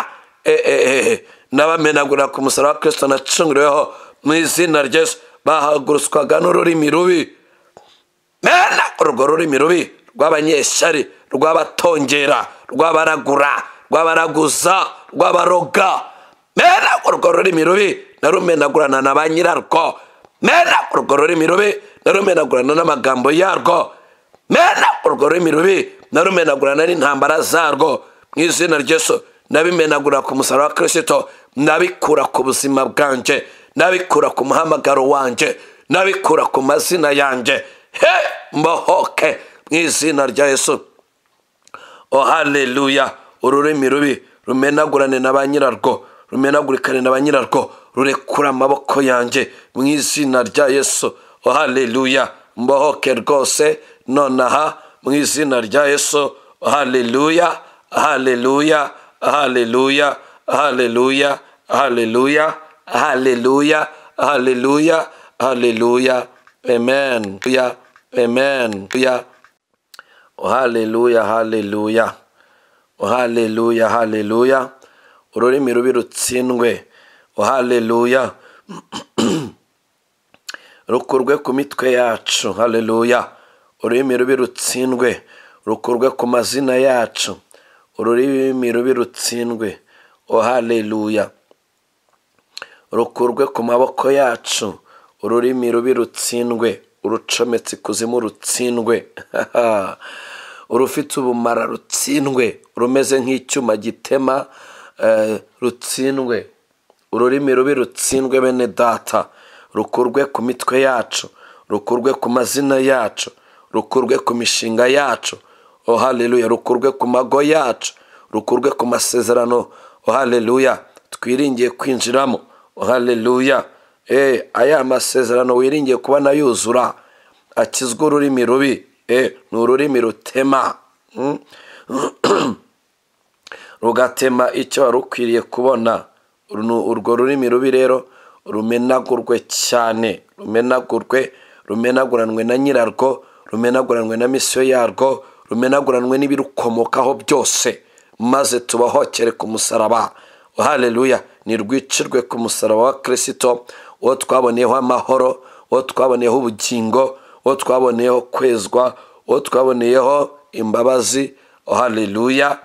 [SPEAKER 1] eh, n'abamenagura ku musaraba wa kirisito nacunguriweho mu izina ryesu bahagurutswaga n'ururimi rubi mena urwo rurimi rubi rw'abanyeshyari rw'abatongera rw'abaragura rw'abaraguza rw'abaroga mena urwo rurimi rubi narumenagurana na ba nyirarwo mena urwo rurimi rubi narumenagurana n'amagambo yarwo mena urwo rurimi rubi narumenagurana n'intambara zarwo mu izina ry'esu nabimenagura ku musaruro wa kirisito nabikura ku buzima bwanjye nabikura ku muhamagaro wanjye nabikura ku mazina yanjye he mbohoke mu izina rya yesu ohaleluya ururimi rubi rumenagurane na ba nyirarwo rumenagurikane na ba nyirarwo rurekura amaboko yanjye mu izina rya yesu ohaleluya mbohoke rwose nonaha mu izina rya yesu haleluya haleluya haleluya haleluya haleluya Hallelujah, hallelujah, hallelujah. Amen. Amen. Oh, hallelujah, hallelujah. Oh, hallelujah, hallelujah. Ururimi rubi rutsindwe. Oh, hallelujah. rukurwe ku mitwe yacu haleluya ururimi rubi rutsindwe rukurwe ku mazina yacu ururimi rubi rutsindwe o oh, haleluya rukurwe ku maboko yacu ururimi rubi rutsindwe urucometse ikuzimu rutsindwe urufite ubumara rutsindwe rumeze nk'icyuma gitema eh, rutsindwe ururimi rubi rutsindwe bene data rukurwe ku mitwe yacu rukurwe ku mazina yacu rukurwe ku mishinga yacu ohaleluya oh, rukurwe ku mago yacu rukurwe ku masezerano ohaleluya oh, twiringiye kwinjiramo haleluya eee eh, aya masezerano wiringiye kuba nayuzura akizwa ururimi rubi eee eh, ni ururimi rutema hmm? rugatema icyo rukwiriye kubona urwo rurimi rubi rero rumenagurwe cyane rumenagurwe rumenaguranwe na nyirarwo rumenaguranwe na misiyo yarwo rumenaguranwe n'ibirukomokaho byose maze tubahokere ku musaraba haleluya ni rwicirwe ku musaraba wa kirisito uwo twaboneyeho amahoro uwo twaboneyeho ubugingo uwo twaboneyeho kwezwa uwo twaboneyeho imbabazi ohaliluya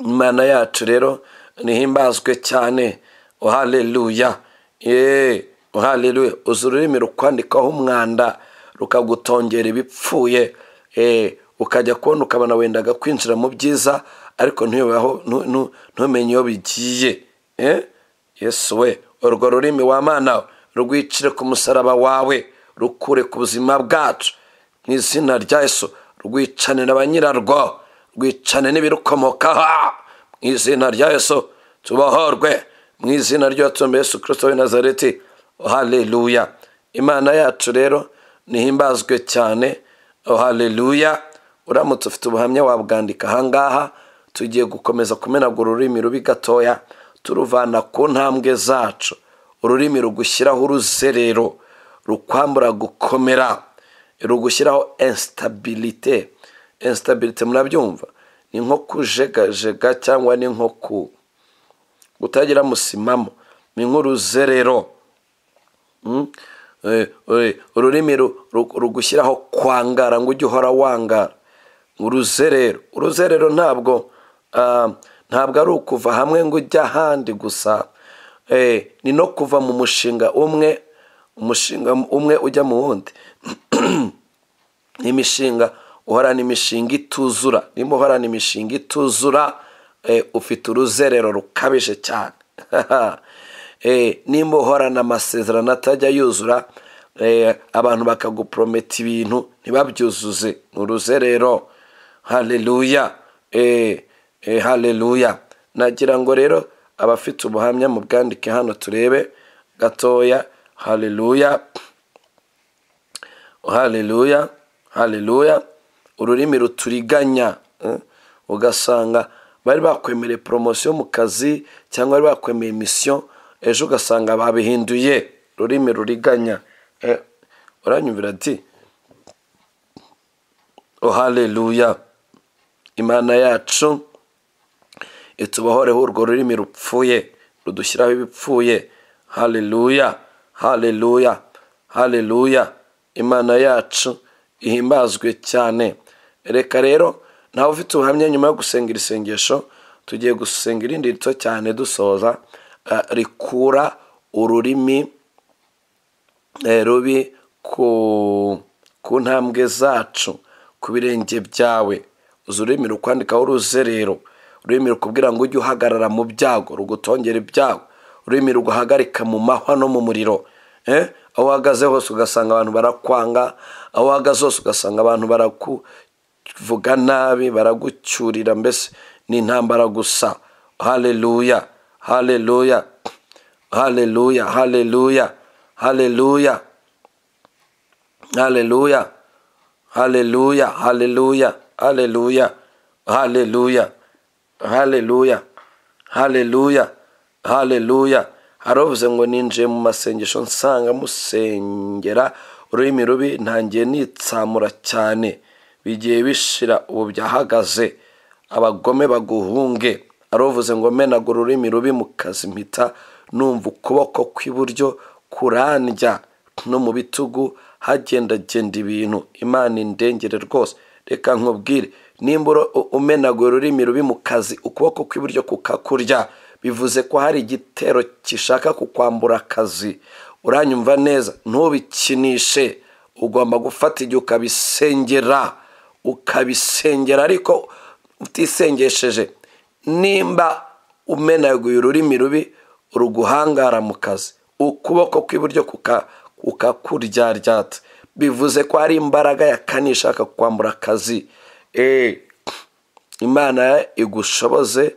[SPEAKER 1] oh, imana yacu rero nihimbazwe cyane ohaliluya oh, yeee ohaliluya uzi ururimi rukwandikaho umwanda rukagutongera ibipfuye ukajya kubona ukabona wendaga kwinjira mu byiza ariko ntumenye iyo bigiye Eh? yesu we urwo rurimi wamana rwicire ku musaraba wawe rukure ku buzima bwacu mu izina rya yesu rwicane na ba rwicane n'ibirukomokaho mu izina rya yesu tubohorwe mu izina ry'uwatumbe yesu kirisito w'i nazareti oh, haleluya imana yacu rero nihimbazwe cyane oh, haleluya uramutse ufite ubuhamya wabwandika ahangaha tugiye gukomeza kumenagura ururimi rubi gatoya turuvana ku ntambwe zacu ururimi rugushyiraho uruzerero rukwambura gukomera rugushyiraho esitabirite esitabirite murabyumva ni nko kujegajega cyangwa ni nko gutagira musimamo ni nk'uruzerero hmm? eh, eh, ururimi rugushyiraho kwangara ngo ujye uhora wangara uruzerero uruzerero ntabwo ah, ntabwo ari ukuva hamwe ngo ujya ahandi gusa eh, ni no kuva mu mushinga umwe umushinga umwe ujya mu wundi imishinga uhorana imishinga ituzura niba uhorana imishinga ituzura eh, ufite uruzerero rukabije cyane eh, nimba uhorana amasezerano atajya yuzura abantu bakaguprometa ibintu ntibabyuzuze ni uruzerero hareruya Eh, hareruya nagira ngo rero abafite ubuhamya mu bwandike hano turebe gatoya hareruya oh, hareruya hareruya ururimi ruturiganya eh? ugasanga bari bakwemereye poromosiyo mu kazi cyangwa bari bakwemeye misiyo ejo ugasanga babihinduye ururimi ruriganya eh? uranyumvira ati oh, hareruya imana yacu itubohoreho urwo rurimi rupfuye rudushyiraho ibipfuye haleluya haleluya haleluya imana yacu ihimbazwe cyane reka rero nawe ufite ubuhamya nyuma yo gusenga iri sengesho tugiye gusenga irindi rito cyane dusoza eh, rikura ururimi eh, rubi ku ku ntambwe zacu ku birenge byawe uzi ururimi rukwandikaho uruzerero ururimi rukubwira ngo ujye uhagarara mu byago rugutongera ibyago ururimi ruguhagarika mu mahwa no mu muriro eh? aho uhagaze hose ugasanga abantu barakwanga aho uhagaze hose ugasanga abantu barakuvuga nabi baragucyurira mbese ni intambara gusa haleluya haleluya haleluya haleluya haleluya haleluya haleluya haleluya haleluya haleluya haleluya haleluya haleluya haravuze ngo ninjiye mu masengesho nsanga musengera ururimi rubi ntangiye nitsamura cyane bigiye bishira ubu byahagaze abagome baguhunge aruvuze ngo menagura ururimi rubi mu kazi mpita numva ukuboko kw'iburyo kurandya no mu bitugu hagendagenda ibintu imana indengere rwose reka nkubwire nimba umenagura ururimi rubi mu kazi ukuboko kw'iburyo kukakurya bivuze ko hari igitero gishaka kukwambura akazi uranyumva neza ntubikinishe ugomba gufata igihe ukabisengera ukabisengera ariko utisengesheje nimba umenaguye ururimi rubi uruguhangara mu kazi ukuboko kw'iburyo kukakuryaryata bivuze ko hari imbaraga yakanisha kukwambura akazi Eh, imana igushoboze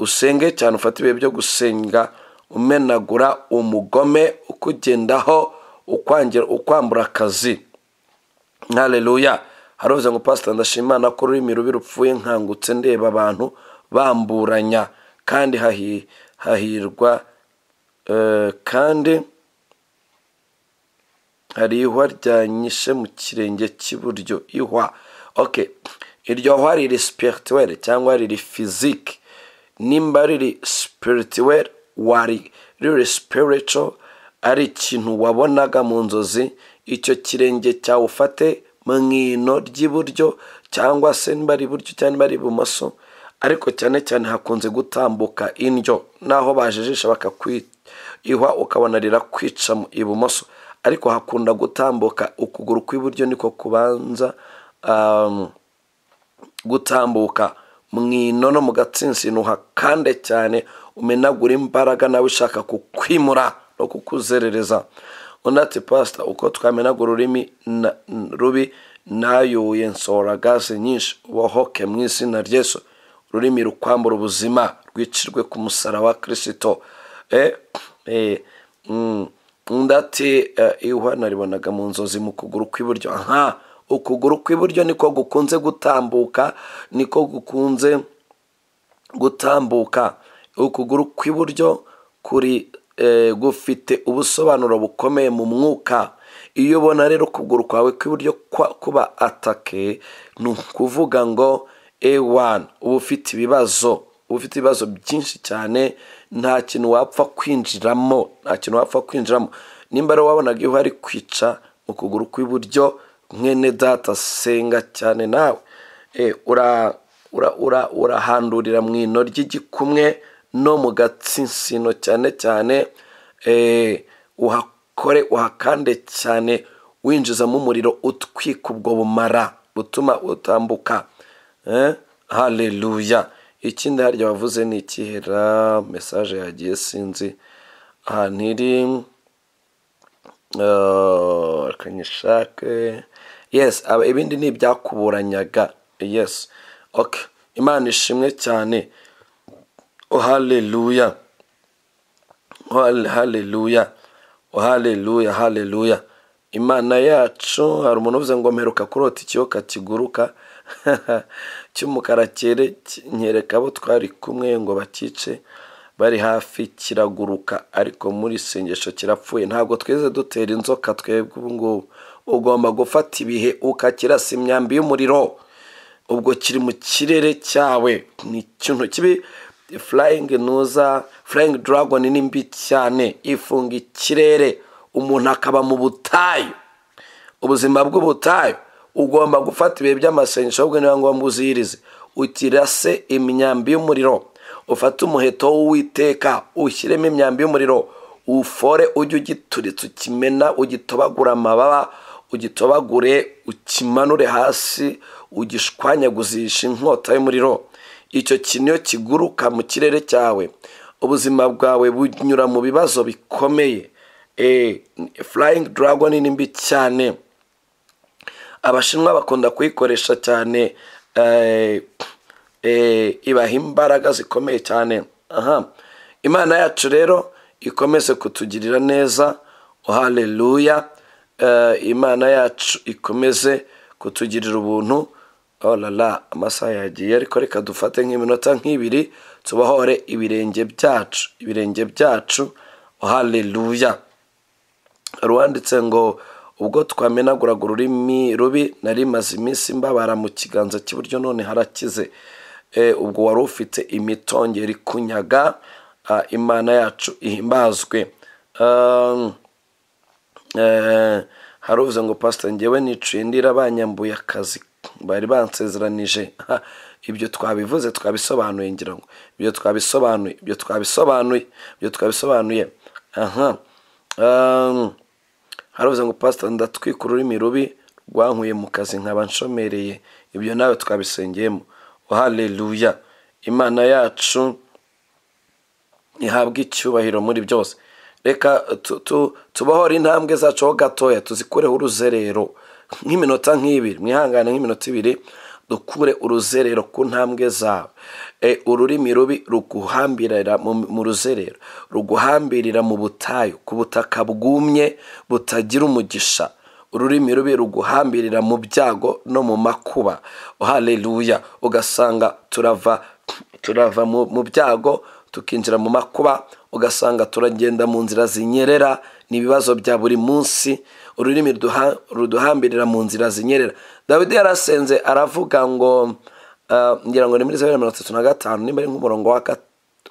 [SPEAKER 1] usenge cyane ufate ibihe byo gusenga umenagura umugome ukugendaho ukwambura akazi ntareruya haruvuze ngo pasita ndashimana ko ururimi rubi rupfuye nkangutse ndeba abantu bamburanya kandi hahirwa eh, kandi hari ihwa ryanyishe mu kirenge cy'iburyo ihwa oke iryo hwa riri sipirituweri cyangwa riri fiziki nimba riri sipirituweri wari riri sipirico ari ikintu wabonaga mu nzozi icyo kirenge cyawe ufate mu ino ry'iburyo cyangwa se niba ari iburyo cyangwa niba ari ibumoso ariko cyane cyane hakunze gutambuka indyo naho bajijisha bakakwihwa ukabona rirakwica ibumoso ariko hakunda gutambuka ukuguru kw'iburyo niko kubanza um, gutambuka mwino no mu gatsinsino hakande cyane umenagura imbaraga nawe ushaka kukwimura no kukuzerereza undi ati pasita uko twamenagura ururimi rubi nayuye nsora gaze nyinshi ubahoke mu izina ry'esu ururimi rukwambura ubuzima rwicirwe ku musara wa kirisito undi e, e, mm, iwa e, naribonaga mu nzozi mu kuguru kw'iburyo aha ukuguru kw'iburyo niko gukunze gutambuka niko gukunze gutambuka ukuguru kw'iburyo kuri eh, gufite ubusobanuro bukomeye mu mwuka iyo ubona rero ukuguru kwawe kw'iburyo kuba atake ni ukuvuga ngo ewani uba ufite ibibazo uba ufite ibibazo byinshi cyane nta kintu wapfa kwinjiramo nta kintu wapfa kwinjiramo nimba rero wabonaga iyo hari kwica ukuguru kw'iburyo mwene data senga cyane nawe eh, ura urahandurira mu ino ry'igikumwe no mu gatsinsino cyane cyane eh, uhakore uhakande cyane winjizamo umuriro utwika ubwo bumara butuma utambuka eh, hareruya ikindi harya wavuze ni ikihera mesaje yagiye sinzi ahantu iri reka yes ibindi ni ibyakuburanyaga yes ok imana ishimwe cyane oh, haleluya oh, haleluya haleluya oh, haleluya imana yacu hari umuntu uvuze ngo mperuka kurota ikiyoka kiguruka cy'umukara cyere nyereka abo twari kumwe ngo bakice bari hafi kiraguruka ariko muri sengesho kirapfuye ntabwo tweze dutera inzoka twebwe ubungubu ugomba gufata ibihe ukakirasa imyambi y'umuriro ubwo kiri mu kirere cyawe ni ikintu kibi furayingi ntuza furayingi daragoni ni mbi cyane ifunga ikirere umuntu akaba mu butayu ubuzima bw'ubutayu ugomba gufata ibihe by'amasengesho ahubwo niba ngombwa uzirize ukirase imyambi y'umuriro ufate umuheto w'uwiteka ushyiremo imyambi y'umuriro ufore ujye ugituritse ukimena ugitobagura amababa ugitobagure ukimanure hasi ugishwanyaguzishe inkota y'umuriro icyo kinyo kiguruka mu kirere cyawe ubuzima bwawe bunyura mu bibazo bikomeye eh, furayingi daragoni ni mbi cyane abashinwa bakunda kuyikoresha cyane eh, eh, ibaha imbaraga zikomeye cyane aha imana yacu rero ikomeze kutugirira neza oh, haleluya Eh, imana yacu ikomeze kutugirira ubuntu orara oh amasaha yagiye ariko reka dufate nk'iminota nk'ibiri tubahore ibirenge byacu ibirenge byacu oh, haleluya rwanditse ngo ubwo twamenaguraga ururimi rubi nari maze iminsi mbabara mu kiganza cy'iburyo none harakize eh, ubwo wari ufite imitongero ikunyaga ah, imana yacu ihimbazwe um, Eh, hari uvuze ngo pasita ngewe niciye ndira banyambuye akazi bari bansezeranije ibyo twabivuze twabisobanuye ngira ngo ibyo twabisobanuye ibyo twabisobanuye ibyo twabisobanuye aha ehm, haruvuze ngo pasita ndatwika ururimi rubi rwankuye mu kazi nkaba nshomereye ibyo nawe twabisengeyemo oh, haleluya imana yacu ihabwa icyubahiro muri byose reka tubohore intambwe zacu ho gatoya tuzikureho uruzerero nk'iminota nk'ibiri mwihangane nk'iminota ibiri dukure uruzerero ku ntambwe zawe e, ururimi rubi ruguhambirira mu ruzerero ruguhambirira mu butayu ku butaka bwumye butagira umugisha ururimi rubi ruguhambirira mu byago no mu makuba haleluya ugasanga turava turava mu byago tukinjira mu makuba ugasanga turagenda mu nzira zinyerera ni ibibazo bya buri munsi ururimi ruduhambirira mu nzira zinyerera dawidi yarasenze aravuga ngo ah, ngira ngo ni muri zeru mirongo itatu na gatanu nimba ari nk'umurongo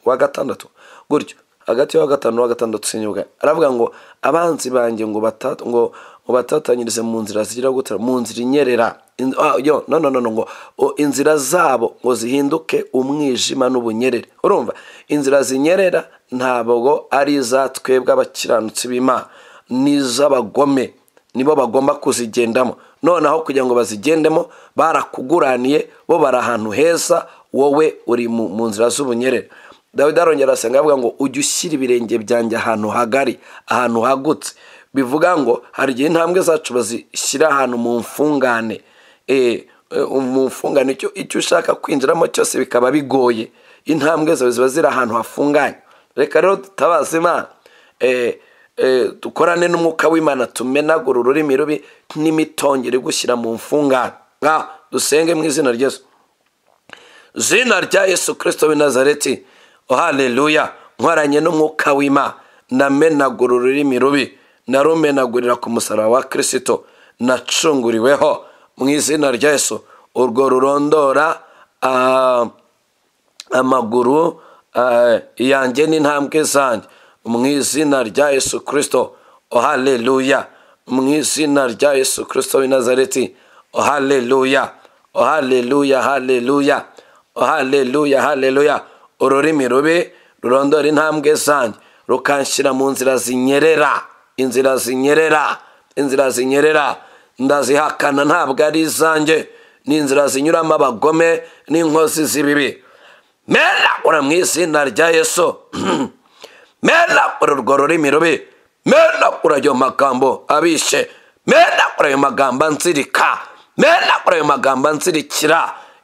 [SPEAKER 1] wa gatandatu gutyo hagati y'uwa gatanu n'uwa gatandatu sinyuga aravuga ngo abanzi banjye ngo batatu ngo ubatatanyirize mu nzira zigira gutera mu nzira inyerera ah, noneho ngo inzira zabo ngo zihinduke umwijima n'ubunyerere urumva inzira zinyerera ntabwo ari iza twebwe abakiranutsi b’ima niz’abagome nibo bagomba kuzigendamo noneho kugira ngo bazigendemo barakuguraniye bo bari ahantu heza wowe uri mu nzira z'ubunyerere dawidi arongera avuga ngo ujye ushyira ibirenge byanjye ahantu hagari ahantu hagutse bivuga ngo hari igihe intambwe zacu bazishyira ahantu mu mfungane eh, eh, mu mfungane icyo ushaka kwinjiramo cyose bikaba bigoye intambwe zawe ziba ziri ahantu hafunganye reka rero dutabaze imana eh, dukorane n'umwuka w'imana tumenagura ururimi rubi n'imitongere gushyira mu mfungane dusenge mu izina ryesu zina rya yesu kirisito w'i nazareti oh, haleluya nkoranye n'umwuka w'imana namenagura ururimi rubi narumenagurira ku musaraba wa kirisito nacunguriweho mu izina rya Yesu urwo rurondora ah, amaguru ah, yanjye n'intambwe zanjye mu izina rya Yesu kirisito ohaleluya mu izina rya Yesu kirisito w'i nazareti ohaleluya ohaleluya haleluya ohaleluya oh, haleluya ururimi rubi rurondora intambwe zanjye rukanshyira mu nzira zinyerera inzira zinyerera inzira zinyerera ndazihakana ntabwo ari izanjye ni inzira zinyuramo abagome n'inkozi z'ibibi mera ura mu izina rya yesu mera uru urwo rurimi rubi mera ura ayo magambo abishe mera ura ayo magambo anzirika mera ura ayo magambo anzirikira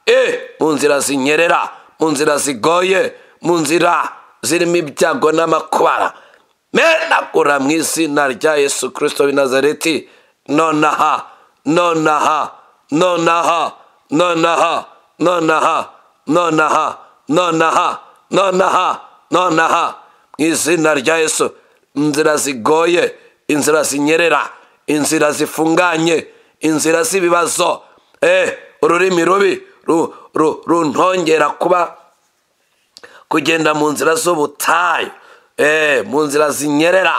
[SPEAKER 1] e mu nzira zinyerera mu nzira zigoye mu nzira zirimo ibyago n'amakobara menagura mu izina rya yesu kirisito w'i nazareti nonaha nonaha nonaha nonaha nonaha nonaha nonaha nonaha nonaha mu izina rya yesu inzira zigoye inzira zinyerera inzira zifunganye inzira z'ibibazo eee eh, ururimi rubi runtongera kuba kugenda mu nzira z'ubutayu Eh, mu nzira zinyerera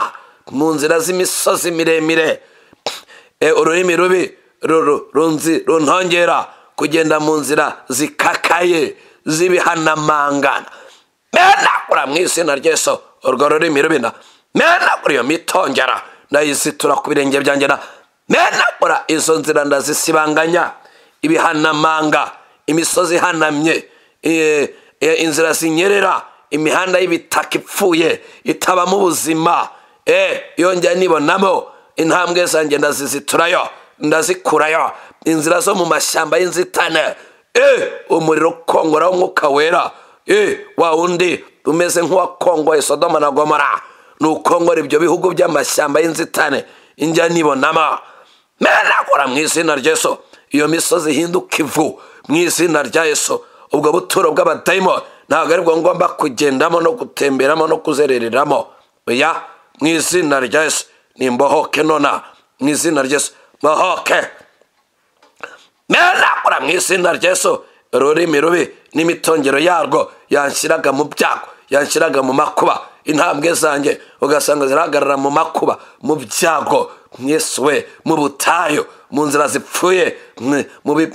[SPEAKER 1] mu nzira z'imisozi miremire eh, ururimi rubi runtongera kugenda mu nzira zikakaye z'ibihanamangana menagura mu izina ry'eso urwo rurimi rubi na menagura iyo mitongera ndayizitura ku birenge byanjye na menagura izo nzira ndazisibanganya ibihanamanga imisozi ihanamye eh, inzira zinyerera imihanda y'ibitaka ipfuye itabamo ubuzima eh, iyo njya nibonamo intambwe zanjye ndaziziturayo ndazikurayo inzira zo mu mashyamba y'inzitane eh, umuriro ukongora w'umwuka wera eh, wa wundi umeze nk'uwakongoye sodoma na gomora ni ukongora ibyo bihugu by'amashyamba y'inzitane injya nibonamo menagura mu izina ry'eso iyo misozi ihinduka ivu mu izina rya yesu ubwo buturo bw'abadayimoni ntabwo aribwo ngomba kugendamo no gutemberamo no kuzerereramo oya mu izina rya yesu ni mbohoke nona mu izina rya yesu mbohoke mera mu izina rya yesu ururimi rubi n'imitongero yarwo yanshyiraga mu byago yanshyiraga mu makuba intambwe zanjye ugasanga zirahagarara mu makuba mu byago mwesuwe mu butayu mu nzira zipfuye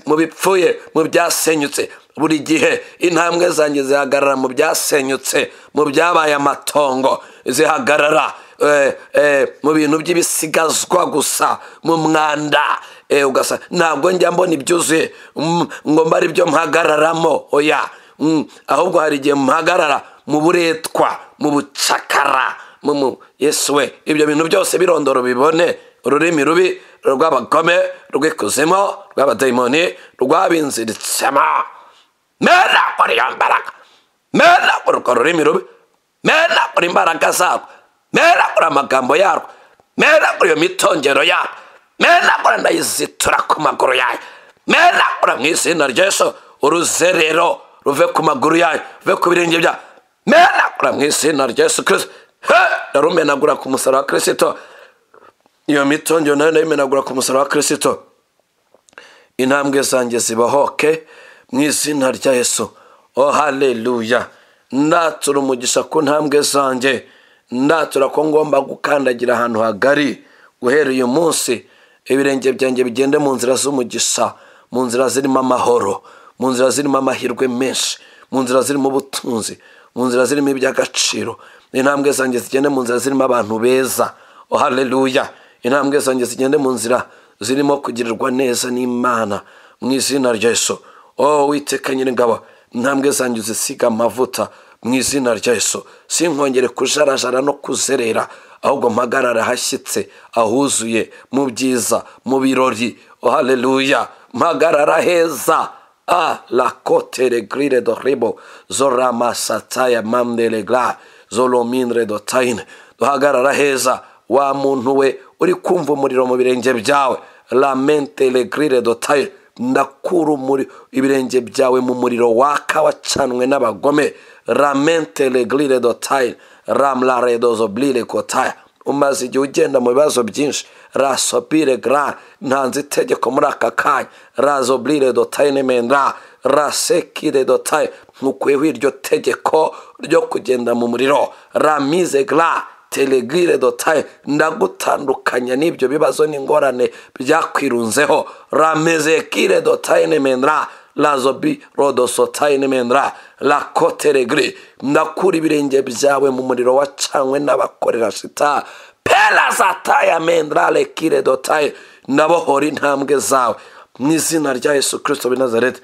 [SPEAKER 1] mu bipfuye mu byasenyutse buri gihe intambwe zanjye zihagarara mu byasenyutse mu byabaye amatongo zihagarara eh, eh, mu bintu by'ibisigazwa gusa mu mwanda eh, ugasa ntabwo njya mbona ibyuzuye mm, ngo mbe ari byo mpagararamo oya mm, ahubwo hari igihe muhagarara mu buretwa mu bucakara yesu we ibyo bintu byose birondoro bibone ururimi rubi rw'abagome rw'ikuzimu rw'abadayimoni rwabinziritsemo mera kora iyo mbaraga mera kora urwo rurimi rubi mera kora imbaraga zarwo mera kora amagambo yarwo mera kora iyo mitongero yarwo mera kora ndayizitura ku maguru yayo mera kora mu izina ry'ejo uruzerero ruve ku maguru yayo ruve ku birenge byayo mera kora mu izina ry'ejo kirisito he ku musaraba wa kirisito iyo mitongero nayo ndayimenagura ku musaraba wa kirisito intambwe zanjye zibahoke mu izina rya yesu oh haleluya natura umugisha ku ntambwe zanjye natura ko ngomba gukandagira ahantu hagari guhera uyu munsi ibirenge byanjye bigende mu nzira z'umugisha mu nzira zirimo amahoro mu nzira zirimo amahirwe menshi mu nzira zirimo ubutunzi mu nzira zirimo iby'agaciro intambwe zanjye zigende mu nzira zirimo abantu beza oh haleluya intambwe zanjye zigende mu nzira zirimo kugirirwa neza n'imana mu izina rya yesu wowe oh, witeka nyir'ingabo intambwe zanjye uzisiga amavuta mu izina rya Yesu sinkongere kujarajara no kuzerera ahubwo mpagarara hashyitse ahuzuye mu byiza mu birori oh, haleluya mpagarara heza a la lakotere girire doribo zoramasataya mamdere gara zoromindre dotayine duhagarara heza wa muntu we uri kumva umuriro mu birenge byawe lamentere girire dotayine ndakura ibirenge byawe mu muriro waka wacanwe n'abagome ramente regirire dotayire ramura redozoburire kotaya umaze igihe ugenda mu bibazo byinshi rasopire gara ntanze itegeko muri aka kanya razoburire dotayire menda rasekire dotayire ntukuyeho iryo tegeko ryo kugenda mu muriro ramize gara telegire dotaye ndagutandukanya n'ibyo bibazo n'ingorane byakwirunzeho ramezekire dotaye nemendra razobi rodosotaye nemendra rakoteregire ndakura ibirenge byawe mu muriro wacanywe n'abakorera shita pera zataya amendra rekire dotaye ndabohora intambwe zawe mu izina rya yesu kirisito binazarete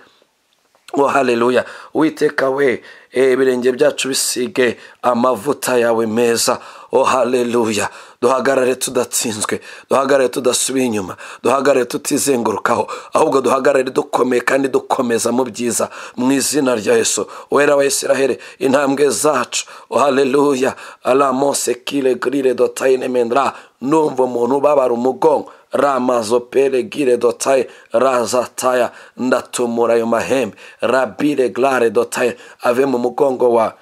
[SPEAKER 1] ngo oh, hareruya witeka we eh, ibirenge byacu bisige amavuta yawe meza oh haleluya duhagarare tudatsinzwe duhagarare tudasubiye inyuma duhagarare tutizengurukaho ahubwo duhagarare dukomeye kandi dukomeza mu byiza mu izina rya yesu wera wa israheli intambwe zacu oh haleluya aramose kire girire dotayine mendra numva umuntu ubabara umugongo ramazo pere gire dotaye razataya ndatumura ayo mahembe rabire glare dotaye ave mu mugongo wa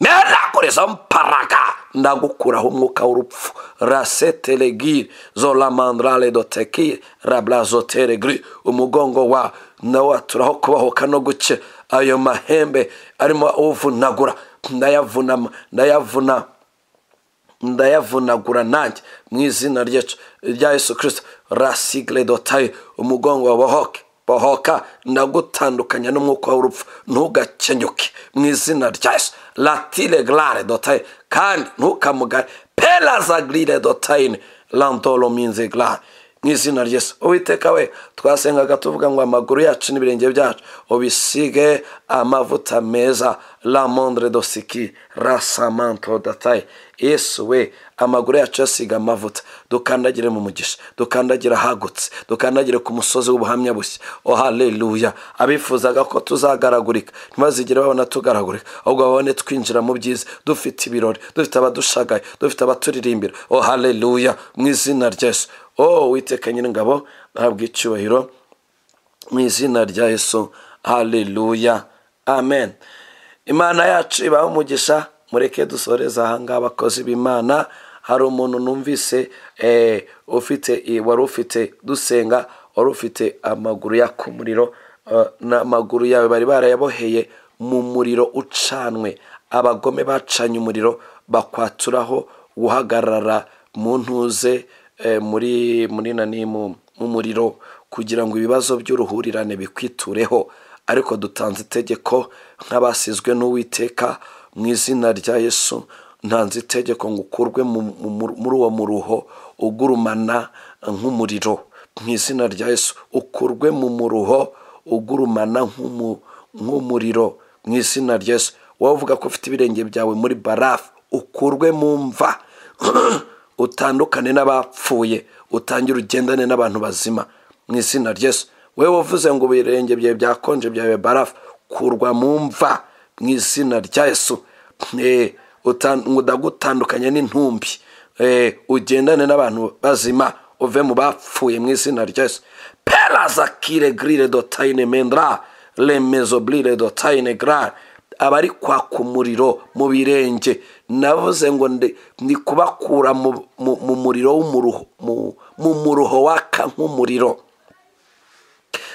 [SPEAKER 1] mera kurezo mparaga ndagukuraho umwuka w'urupfu raseteregire zoramandare dotekire raburazoteregire umugongo wa nawaturaho kubahoka no guke ayo mahembe arimo uvunagura ndayavunama ndayavuna ndayavunagura nanjye mu izina rya Yesu kirisita rasigire dotaye umugongo wa bohoke bohoka ndagutandukanya n'umwuka w'urupfu ntugakenyuke mu izina rya Yesu latire garare dotaye kandi ntukamugare peraza girire dotayini rantoro minzi gara mu izina ry'isi uwiteka we twasengaga tuvuga ngo amaguru yacu n'ibirenge byacu ubisige amavuta meza ramondre dosiki rasamanto datayi yesu we amaguru yacu asiga amavuta dukandagire mu mugisha dukandagire ahagutse dukandagire ku musozi w'ubuhamya bushya oh haleluya abifuzaga ko tuzagaragurika ntibazigire babona tugaragurika ahubwo babone twinjira mu byiza dufite ibirori dufite abadushagaye dufite abaturirimbira oh haleluya mu izina ry'esu oh witeka nyir'ingabo ntabwo icyubahiro mu izina rya yesu haleluya amen imana yacu ibaho umugisha mureke dusoreze ahangaha abakozi b'imana hari umuntu numvise eh, ufite eh, wari ufite dusenga wari ufite amaguru ya ku muriro eh, n'amaguru yawe bari barayaboheye mu muriro ucanwe abagome bacanye umuriro bakwaturaho guhagarara mu ntuze muri muri nani mu muriro kugira ngo ibibazo by'uruhurirane bikwitureho ariko dutanze itegeko nk'abasizwe n'uwiteka mu izina rya yesu ntanze itegeko ngo ukurwe muri uwo muruho ugurumana nk'umuriro mu izina rya Yesu ukurwe mu muruho ugurumana nk'umuriro mu izina rya Yesu wowe uvuga ko ufite ibirenge byawe muri barafu ukurwe mu mva utandukane n'abapfuye utangire ugendane n'abantu bazima mu izina rya Yesu wowe uvuze ngo ibirenge byawe byakonje byawe barafu kurwa mu mva mu izina rya Yesu ndagutandukanya n'intumbi eh, ugendane n'abantu bazima uve mu bapfuye mu izina ryose peraza kire girire dotayine mendra remezo burire dotayine gara abari kwaka umuriro mu birenge navuze ngo ni kubakura mu muriro mu muruho waka nk'umuriro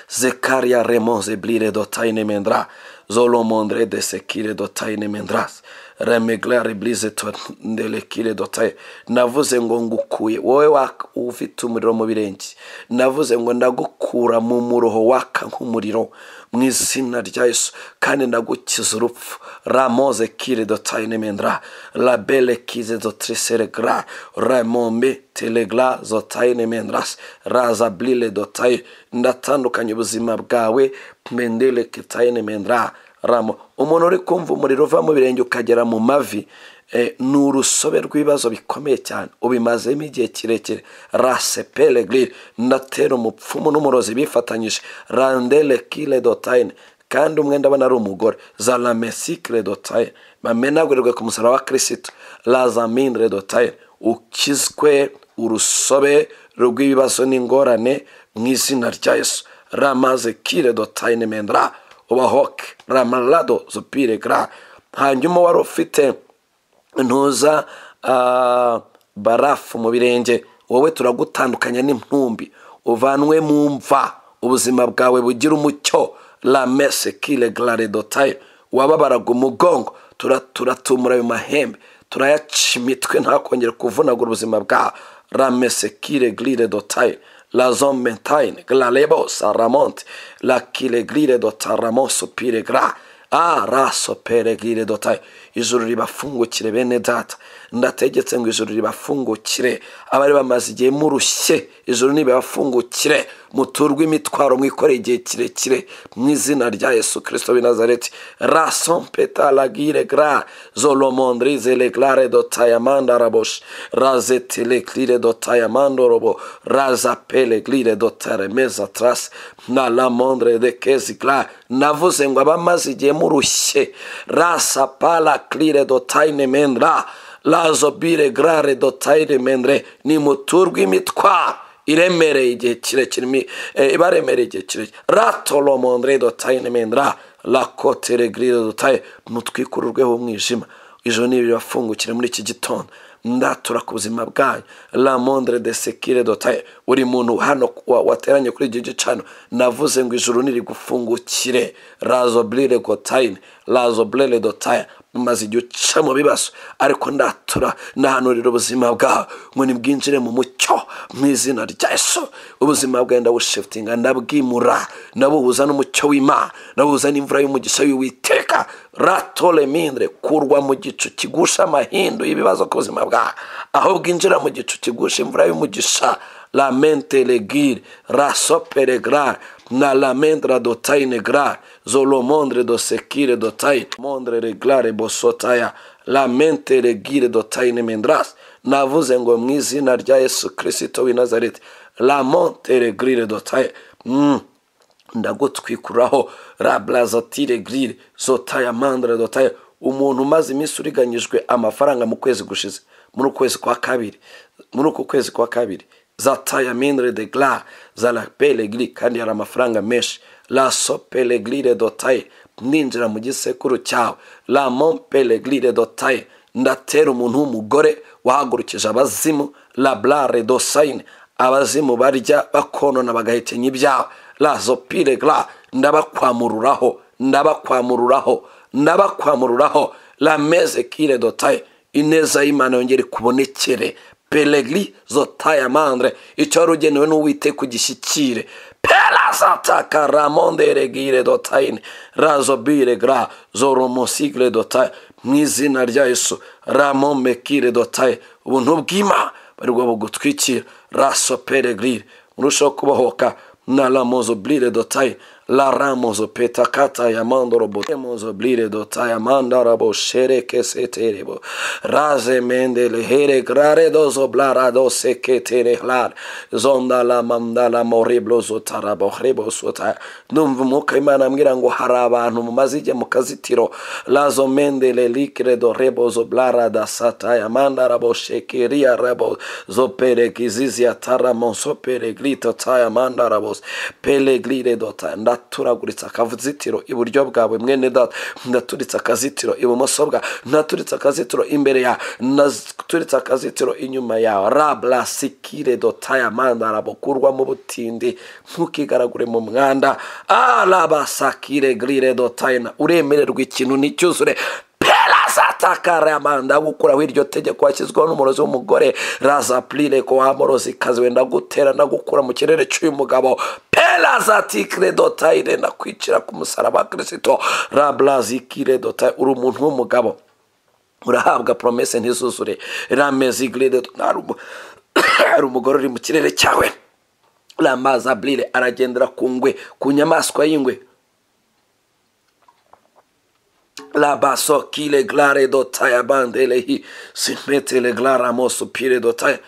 [SPEAKER 1] zekariya remoze burire dotayine mendra zoromondre desekire dotayine mendras remegare burize tuwanderekire dotaye navuze ngo ngukuye wowe ufite umuriro mu birenge navuze ngo ndagukura mu muroho waka nk'umuriro mu izina rya Yesu kandi ndagukiza urupfu ramoze kire dotaye nemendra rabere kize dotirisere gara ramombe telegara zotaye nemendrasi raza burire dotaye ndatandukanye ubuzima bwawe mendere kitaye nemendra Ramo umuntu uri kumva umuriro uva mu birenge ukagera mu mavi eh, ni urusobe rw'ibibazo bikomeye cyane ubimazemo igihe kirekire rasepere na natera umupfumu n'umurozi bifatanyije randele kire dotayine kandi umwe ndabona ari umugore za ramesi kire dotayine bamenagurirwe ku musaraba wa kirisitu razamini redotayine ukizwe urusobe rw'ibibazo n'ingorane mu izina rya yesu ramaze kire dotayine mendara ubahoke ramarado supire kara hanyuma wari ufite ntuza ah, barafu mu birenge wowe turagutandukanya n’impumbi uvanwe mu mva ubuzima bwawe bugira umucyo la mese kire garare wababaraga umugongo turatumura ayo mahembe turayaca imitwe ntakongere kuvunagura ubuzima bwa la kire garire la zombentaine, la lebos arramont, la chilegrire dotaramosso pire gra, a ah, rasso peregrire dotai, isurriba fungo cirebene data, ndategetse ngo ijoro ribafungukire abari bamaze igihe murushye ijoro ntibibafungukire muturwe imitwaro mwikore igihe kirekire mu izina rya yesu kirisito binazareti rason peta lagire gara zolomondri zeleglare dotayamanda raboshi razetileglire dotayamandorobo razapeleglire dotaremeza tarasi na lamondre de kezigla navuze ngo abamaze igihe murushye rasa pala klire dotayinemendra lazo bire garare dotayire menire ni muturwa imitwaro iremereye igihe kirekire e, ibaremereye igihe kirekire ratoro mondire dotayire menira rakotere girire dotaye mutwikururweho umwijima ijoro ni ibibafungukire muri iki gitondo ndatura ku buzima bwanyu la mondre de sekire dotaye buri muntu hano wateranye kuri iki gicano navuze ngo ijuru niri razo birire gotayine razo birire dotaye maze igihe uca mu bibazo ariko ndatura nahanurira ubuzima bwawe ngo nibwinjire mu mucyo mu izina rya Yesu ubuzima bwawe ndabushifutinga ndabwimura ndabuhuza n'umucyo w'imana ndabuhuza n'imvura y'umugisha y'uwiteka ratore mindre kurwa mu gicu kigusha amahindu y'ibibazo ku buzima bwawe aho bwinjira mu gicu kigusha imvura y'umugisha la mente regire rasopere gara na lamendra do taine gra zolomondre do sekire do taine mondre reglare bosotaya lamente regire do taine mendras navuze ngo mu izina rya yesu kirisito w'i nazareti lamonte regrire do taine mm. ndagutwikuraho rabrazatire girire zotaya mandra dotaya umuntu umaze iminsi uriganyijwe amafaranga mu kwezi gushize muri uku kwezi kwa kabiri muri uku kwezi kwa kabiri zatayamindre de gla zala pelegri kandi hari amafaranga menshi la so pelegrire dotaye ninjira mu gisekuru cyawe la mon pelegrire dotaye ndatera umuntu w'umugore wahagurukije abazimu la blare dosayine abazimu barya bakonona bagahekenya ibyawe la zopire gla ndabakwamururaho ndabakwamururaho ndabakwamururaho la meze kire dotaye ineza y'imana yongere kubonekere peregiri zotaya mandre icyo wari ugenewe n'uwite kugishyikire perasataka ramonderegire dotayine razobire gra zoromosigire dotaye mu izina rya yesu ramomekire dotaye ubuntu bwima baribwo bugutwikira raso peregiri murushaho kubohoka na ramozoburire dotaye la ramos petakata ya temos yamando robotemos obliredo tayamanda rabo shere ke se keseterebo raze mende le here grare do do se ke tere hlar zonda la manda la moriblo zotarabo hrebo so sota numva umwuka w'imana ambwira ngo hari abantu mumazijya mu kazitiro zo mende le likre do rebo zo blara da sa zoblarada satayamanda rabo shekeria rabo zoperekizizia taramo sopereglito tayamanda rabos pelegliredo tanda ndaturitse akavuzitiro iburyo bwawe mwene data ndaturitse akazitiro ibumoso bwawe ndaturitse akazitiro imbere yawe ndaturitse akazitiro inyuma yawe raburasikire dotaya mandara bukurwa mu butindi ntukigaragure mu mwanda arabasakire ah, girire dotayina uremererwa ikintu n'icyuzure azatakara ndagukuraho iryo tegeko hashyizweho n'umurozi w'umugore raza purire ko wamorozi kazi wenda gutera no gukura mu kirere cy'uyu mugabo pera za tikire dotayire ndakwicira ku musaraba kirisito rabura zikire dotayi uri umuntu w'umugabo urahabwa poromese ntizuzure ramezi giride hari umugore uri mu kirere cyawe ramaza burire aragendera ku ngwe ku nyamaswa y'ingwe La baso kile glare do taya bandelehi. Simete le glara mosu pire do taya.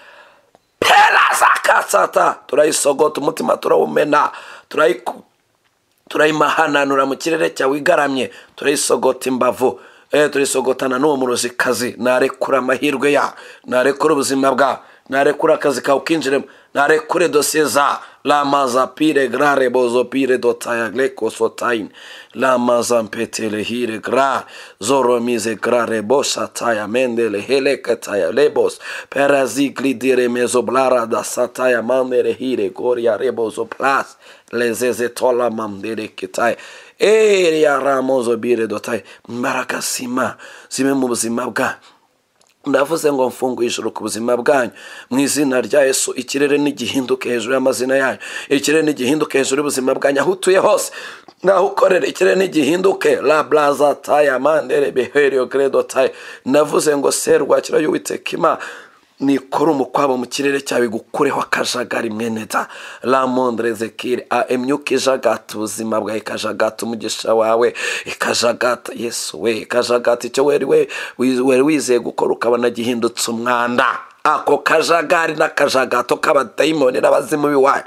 [SPEAKER 1] Pela zakasata. Turayisogota umutima turawumena. Turayiku. turayimahananura mu kirere cyawe igaramye turayisogota imbavu turisogotana n'uwo murozikazi narekura amahirwe ya narekura ubuzima bwa narekura kazi kawe ukinjiremo do la doseza pire gra rebozopire dotaya gleko sotain hire gra zoromize gra taya mendele kataya lebos da mezoblara mandere hire goria ya lezezetola mandereketaya eria ramozobire dotaya sima, zime marakasima, buzima ndavuze ngo mfunguye ijoro ku buzima bwanyu mu izina rya Yesu ikirere n'igihinduke hejuru y'amazina yayo ikirere n'igihinduke hejuru y'ubuzima bwanyu aho utuye hose naho ukorera ikirere n'igihinduke la blaza taya mandere gredo taya navuze ngo serwakira y'uwiteka imana nikoromu umukwabo mu kirere cyawe gukureho akajagari mwene da ramondre zekire emyuka ijagata ubuzima bwawe ikajagata umugisha wawe ikajagata yesu we ikajagata icyo wari wari wizeye gukora ukabona gihindutse umwanda ako kajagari n'akajagato k'abadayimoni n'abazimu biwawe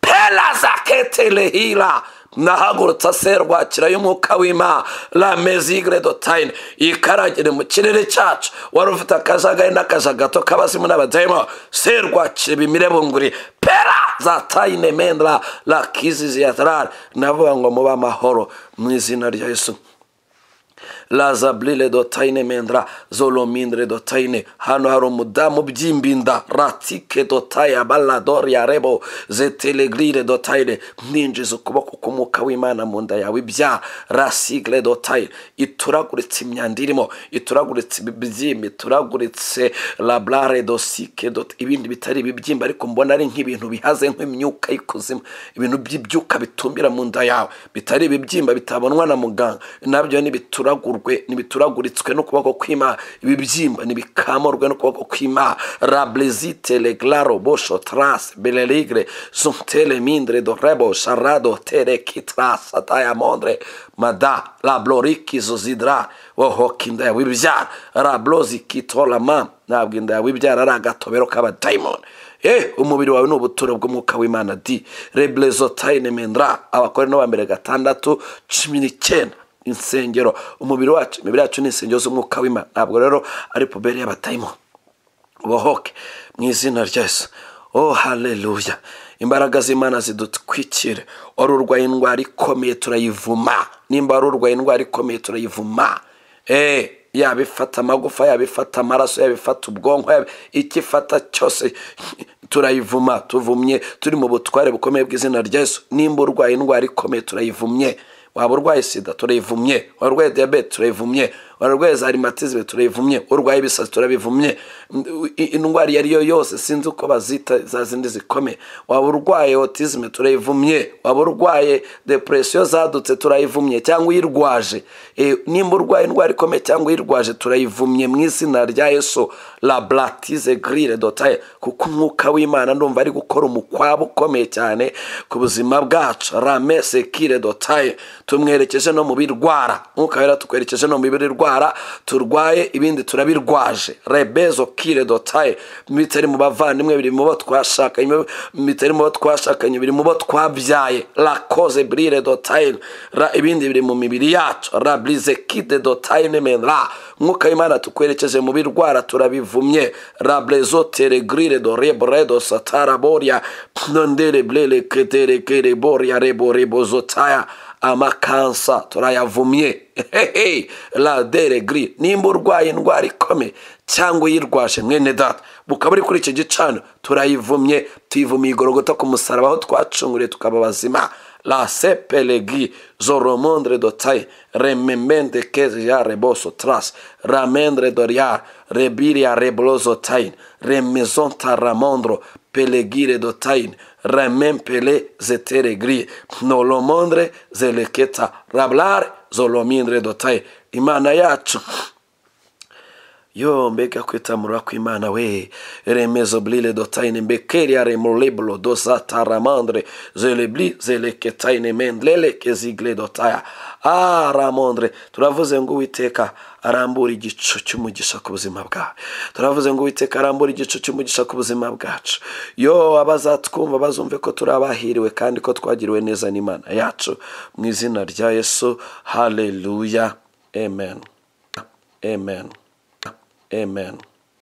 [SPEAKER 1] pera za keterehira nahagurutsa serwakira rwakira w’ima la Mezigre do tayine ikaragire mu kirere cyacu wari ufite akajagari n'akajagato k'abazimu n'abadayimo se rwakira ibimire bunguri pera za tayine mendra rakizi ziyatarara navuga ngo mube amahoro mu izina rya Yesu raza burire dotayine mendra zoromindire dotayine hano hari umudamu ubyimbinda ratike dotaya baradori ya rebo zetelegirire dotayine ninjiza ukuboko k'umwuka w'imana mu nda yawe ibya rasigire dotayine ituraguritse imyanda irimo ituraguritse ibibyimba ituraguritse laburare dosike ibindi bitari ibibyimba ariko mbona ari nk'ibintu bihaze nk'imyuka y'ikuzimu ibintu by'ibyuka bitumbira mu nda yawe bitari ibibyimba bitabonwa na muganga nabyo ni bikamurwe ntibituraguritswe n'ukuboko kwima ibibyimba no kwima la blesite le reglaro bosho trase belerigre zontele mindre do rebo sarado tere kitras ataya mondre mada la bloriki zozidra wohoka inda wibya la rablozi kitola ma ntabwo inda yawe ibyara ari agatobero k'abadayimoni eh umubiri wawe ni ubuturo bw'umwuka w'imana di reblezo tayine mendra abakore no ba gatandatu cumi n'icyenda insengero umubiri wacu imibiri yacu ni insengero z'umwuka w'imana ntabwo rero ari puberi y'abatayimu bohoke mu izina ryazo oh hareruya imbaraga z'imana zidutwikire wari urwaye indwara ikomeye turayivuma nimba wari urwaye indwara ikomeye turayivuma eee eh, yaba ifata amagufa yaba ifata amaraso yaba ifata ubwonko icyo ifata cyose turayivuma tuvumye turi mu butware bukomeye bw'izina rya Yesu nimba urwaye indwara ikomeye turayivumye waba urwaye sida turayivumye waba urwaye diyabete turayivumye urarweza arimatizime turayivumye urwaye ibisazi turabivumye indwara iyo ari yo yose sinzi uko bazita za zindi zikomeye waba urwaye otizime turayivumye waba urwaye depresiyo zadutse turayivumye cyangwa uyirwaje eh, nimba urwaye indwara ikomeye cyangwa uyirwaje turayivumye mu izina rya yesu laburatize girire dotaye kuko umwuka w'imana ndumva ari gukora umukwabo ukomeye cyane ku buzima bwacu ramese kire dotaye tumwerekeje no mu birwara umwuka wera tukwerekeje no mu birwara indwara turwaye ibindi turabirwaje rebezo kire dotaye mitari mu bavandimwe biri mu bo twashakanye mitari mu bo twashakanye biri mu bo twabyaye rakoze burire dotayine ibindi biri mu mibiri yacu ra burize kide dotayine meni ra mwuka tukwerekeje mu birwara turabivumye ra tere girire do rebo redo satara boria nondere burere kere kere boria rebo rebo zotaya amakansa turayavumye hehe radere giri nimba urwaye indwara ikomeye cyangwa uyirwaje mwene data bukaba uri kuri icyo gicaniro turayivumye tuyivumiye igorogota ku musaraba aho twacunguriye tukaba bazima la seperegi zoromondre dotaye rememende kezi ya reboso tarasi ramendre doriya rebiria reborozo tayini remezontaramondro pelegire dotain, remen pele zetere gri, nolomondre zeleketa rablar zolomindre dotain. Imana yacu yo mbega kwitamura kw'imana we remezo blile dotaine mbekeria remoleblo dozataramandre zelebli zeleketaine mendlele kezigle dotaya aramondre ah, turavuze ngo uwiteka arambura igicu cy'umugisha ku buzima bwawe turavuze ngo witeka arambura igicu cy'umugisha ku buzima bwacu yo abazatwumva bazumve ko turi abahiriwe kandi ko twagiriwe neza n'imana yacu mu izina rya yesu hareruya amen amen amen